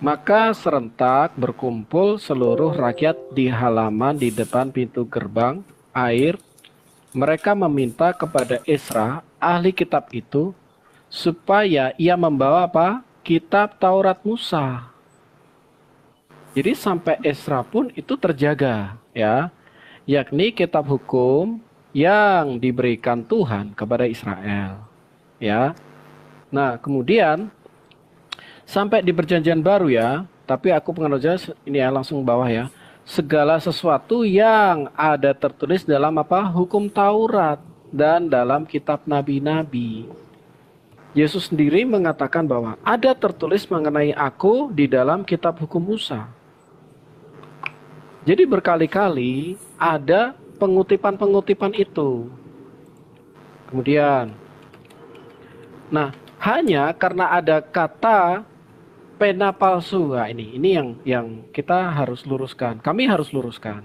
maka serentak berkumpul seluruh rakyat di halaman di depan pintu gerbang air. Mereka meminta kepada Isra, ahli kitab itu, supaya ia membawa apa? Kitab Taurat Musa. Jadi sampai Esra pun itu terjaga ya, yakni kitab hukum yang diberikan Tuhan kepada Israel. Ya. Nah, kemudian sampai di perjanjian baru ya, tapi aku pengen pengaruhnya ini ya langsung bawah ya. Segala sesuatu yang ada tertulis dalam apa? Hukum Taurat dan dalam kitab nabi-nabi. Yesus sendiri mengatakan bahwa ada tertulis mengenai aku di dalam kitab hukum Musa. Jadi berkali-kali ada pengutipan-pengutipan itu. Kemudian, nah hanya karena ada kata pena palsu. Nah, ini ini yang yang kita harus luruskan. Kami harus luruskan.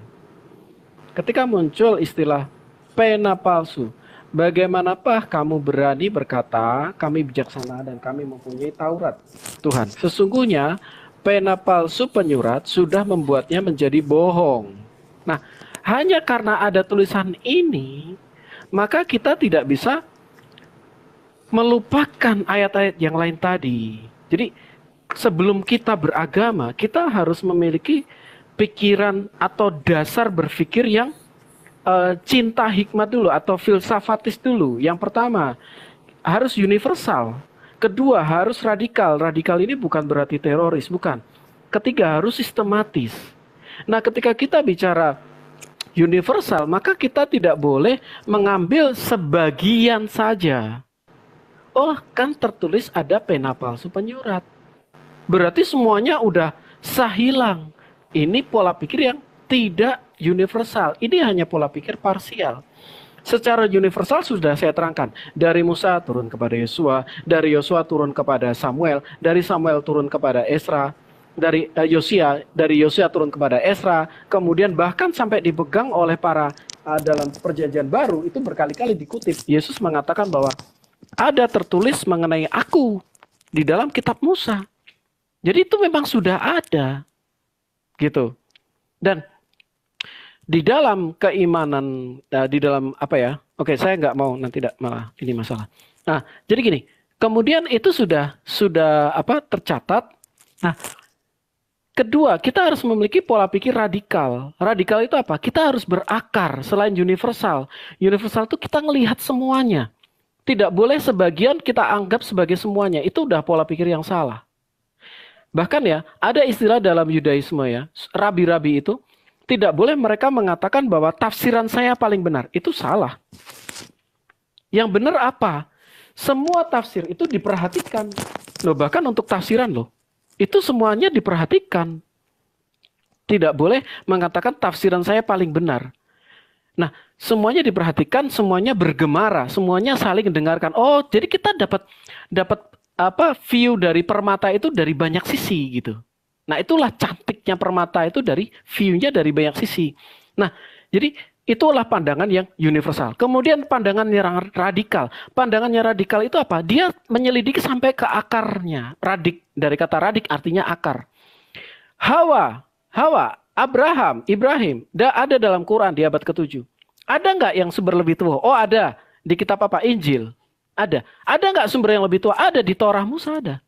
Ketika muncul istilah pena palsu, Bagaimanapah kamu berani berkata, kami bijaksana dan kami mempunyai Taurat? Tuhan, sesungguhnya pena palsu penyurat sudah membuatnya menjadi bohong. Nah, hanya karena ada tulisan ini, maka kita tidak bisa melupakan ayat-ayat yang lain tadi. Jadi, sebelum kita beragama, kita harus memiliki pikiran atau dasar berpikir yang uh, cinta hikmat dulu atau filsafatis dulu. Yang pertama harus universal. Kedua harus radikal. Radikal ini bukan berarti teroris, bukan. Ketiga harus sistematis. Nah, ketika kita bicara universal, maka kita tidak boleh mengambil sebagian saja. Oh, kan tertulis ada pena palsu penyurat. Berarti semuanya udah sah hilang. Ini pola pikir yang tidak universal. Ini hanya pola pikir parsial. Secara universal sudah saya terangkan. Dari Musa turun kepada Yosua, dari Yosua turun kepada Samuel, dari Samuel turun kepada Esra, dari eh, Yosia, dari Yosia turun kepada Esra, kemudian bahkan sampai dipegang oleh para eh, dalam perjanjian baru itu berkali-kali dikutip. Yesus mengatakan bahwa ada tertulis mengenai aku di dalam kitab Musa. Jadi itu memang sudah ada. Gitu. Dan di dalam keimanan uh, di dalam apa ya oke okay, saya nggak mau nanti tidak malah ini masalah nah jadi gini kemudian itu sudah sudah apa tercatat nah kedua kita harus memiliki pola pikir radikal radikal itu apa kita harus berakar selain universal universal itu kita melihat semuanya tidak boleh sebagian kita anggap sebagai semuanya itu udah pola pikir yang salah bahkan ya ada istilah dalam Yudaisme ya rabi-rabi itu tidak boleh mereka mengatakan bahwa tafsiran saya paling benar. Itu salah. Yang benar apa? Semua tafsir itu diperhatikan. Loh, bahkan untuk tafsiran loh. Itu semuanya diperhatikan. Tidak boleh mengatakan tafsiran saya paling benar. Nah, semuanya diperhatikan, semuanya bergemara, semuanya saling mendengarkan. Oh, jadi kita dapat dapat apa view dari permata itu dari banyak sisi gitu. Nah, itulah cantiknya permata itu dari view-nya dari banyak sisi. Nah, jadi itulah pandangan yang universal. Kemudian pandangan yang radikal. Pandangannya radikal itu apa? Dia menyelidiki sampai ke akarnya. Radik dari kata radik artinya akar. Hawa, Hawa, Abraham, Ibrahim, dah ada dalam Quran di abad ke-7. Ada nggak yang sumber lebih tua? Oh ada di kitab apa? Injil. Ada. Ada nggak sumber yang lebih tua? Ada di Torah Musa ada.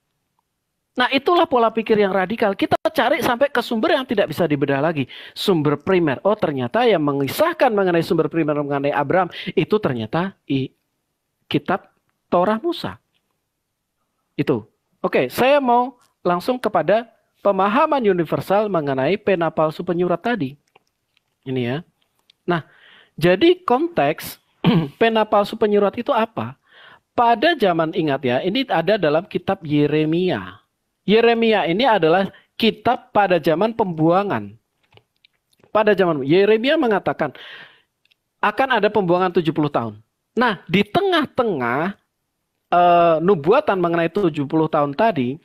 Nah, itulah pola pikir yang radikal. Kita cari sampai ke sumber yang tidak bisa dibedah lagi. Sumber primer. Oh, ternyata yang mengisahkan mengenai sumber primer mengenai Abraham itu ternyata i, kitab Torah Musa. Itu. Oke, saya mau langsung kepada pemahaman universal mengenai pena palsu penyurat tadi. Ini ya. Nah, jadi konteks pena palsu penyurat itu apa? Pada zaman ingat ya, ini ada dalam kitab Yeremia. Yeremia ini adalah kitab pada zaman pembuangan. Pada zaman Yeremia mengatakan akan ada pembuangan 70 tahun. Nah, di tengah-tengah e, nubuatan mengenai 70 tahun tadi,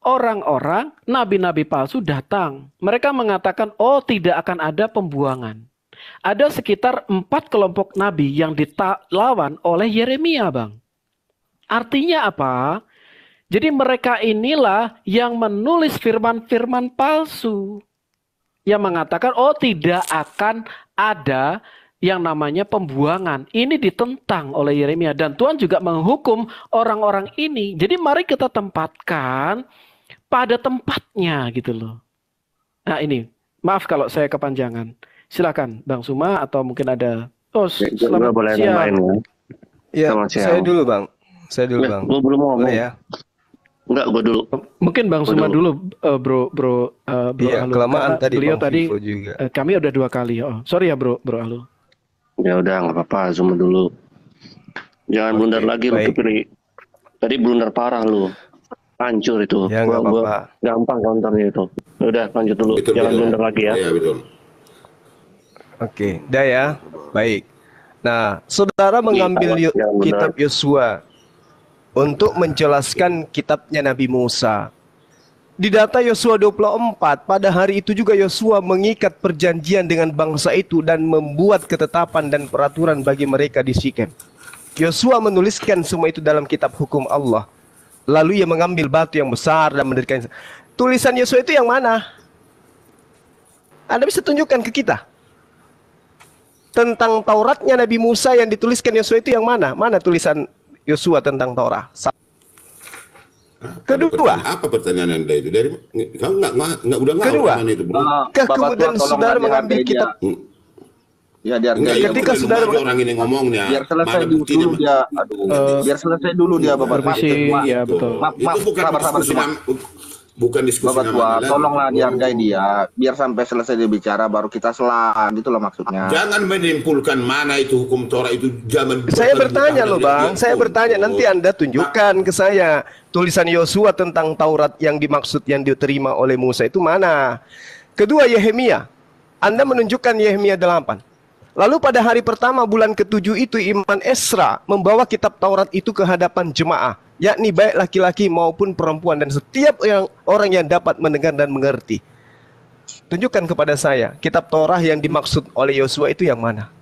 orang-orang nabi-nabi palsu datang. Mereka mengatakan, "Oh, tidak akan ada pembuangan." Ada sekitar empat kelompok nabi yang dilawan oleh Yeremia, Bang. Artinya apa? Jadi mereka inilah yang menulis firman-firman palsu. Yang mengatakan, oh tidak akan ada yang namanya pembuangan. Ini ditentang oleh Yeremia. Dan Tuhan juga menghukum orang-orang ini. Jadi mari kita tempatkan pada tempatnya gitu loh. Nah ini, maaf kalau saya kepanjangan. Silakan Bang Suma atau mungkin ada... Oh, ya, selamat boleh siang. ya, ya saya dulu Bang. Saya dulu, ya, Bang. Lu belum mau ya. Enggak, gue dulu. Mungkin Bang Suma dulu, dulu uh, bro, bro, uh, bro iya, Alu. kelamaan tadi beliau tadi, juga. Uh, kami udah dua kali. Oh, sorry ya bro, bro Alu. Ya udah, nggak apa-apa, Suma dulu. Jangan okay, blunder lagi, lu pilih. Tadi blunder parah lu. Hancur itu. Ya, gua, gua gampang counternya itu. Ya udah, lanjut dulu. Betul, Jangan blunder lagi ya. Iya, betul. Oke, okay, dah ya. Baik. Nah, saudara iya, mengambil ya, kitab Yosua untuk menjelaskan kitabnya Nabi Musa. Di data Yosua 24, pada hari itu juga Yosua mengikat perjanjian dengan bangsa itu dan membuat ketetapan dan peraturan bagi mereka di Sikem. Yosua menuliskan semua itu dalam kitab hukum Allah. Lalu ia mengambil batu yang besar dan mendirikan tulisan Yosua itu yang mana? Anda bisa tunjukkan ke kita tentang Tauratnya Nabi Musa yang dituliskan Yosua itu yang mana? Mana tulisan Yosua tentang Torah. Kedua. Apa pertanyaan Anda itu? Dari kamu nggak nggak udah nggak kedua, itu. Ah, Bapak, kemudian Bapak, saudara mengambil kitab. Hmm. Ya, biar Enggak, ya, ketika saudara orang ini ngomongnya, biar selesai dulu, dulu dia. Aduh, uh, biar selesai dulu dia, Bapak. Maaf, ya, betul. Maaf, maaf, sabar, sabar bukan diskusi Bapak Tua, tolonglah oh. dihargai dia biar sampai selesai dia bicara baru kita selang. Itulah maksudnya jangan menyimpulkan mana itu hukum Torah itu zaman saya bertanya loh Bang saya bertanya nanti Anda tunjukkan nah. ke saya tulisan Yosua tentang Taurat yang dimaksud yang diterima oleh Musa itu mana kedua Yehemia Anda menunjukkan Yehemia 8 Lalu pada hari pertama bulan ketujuh itu Iman Esra membawa kitab Taurat itu ke hadapan jemaah yakni baik laki-laki maupun perempuan dan setiap yang orang yang dapat mendengar dan mengerti. Tunjukkan kepada saya kitab Torah yang dimaksud oleh Yosua itu yang mana?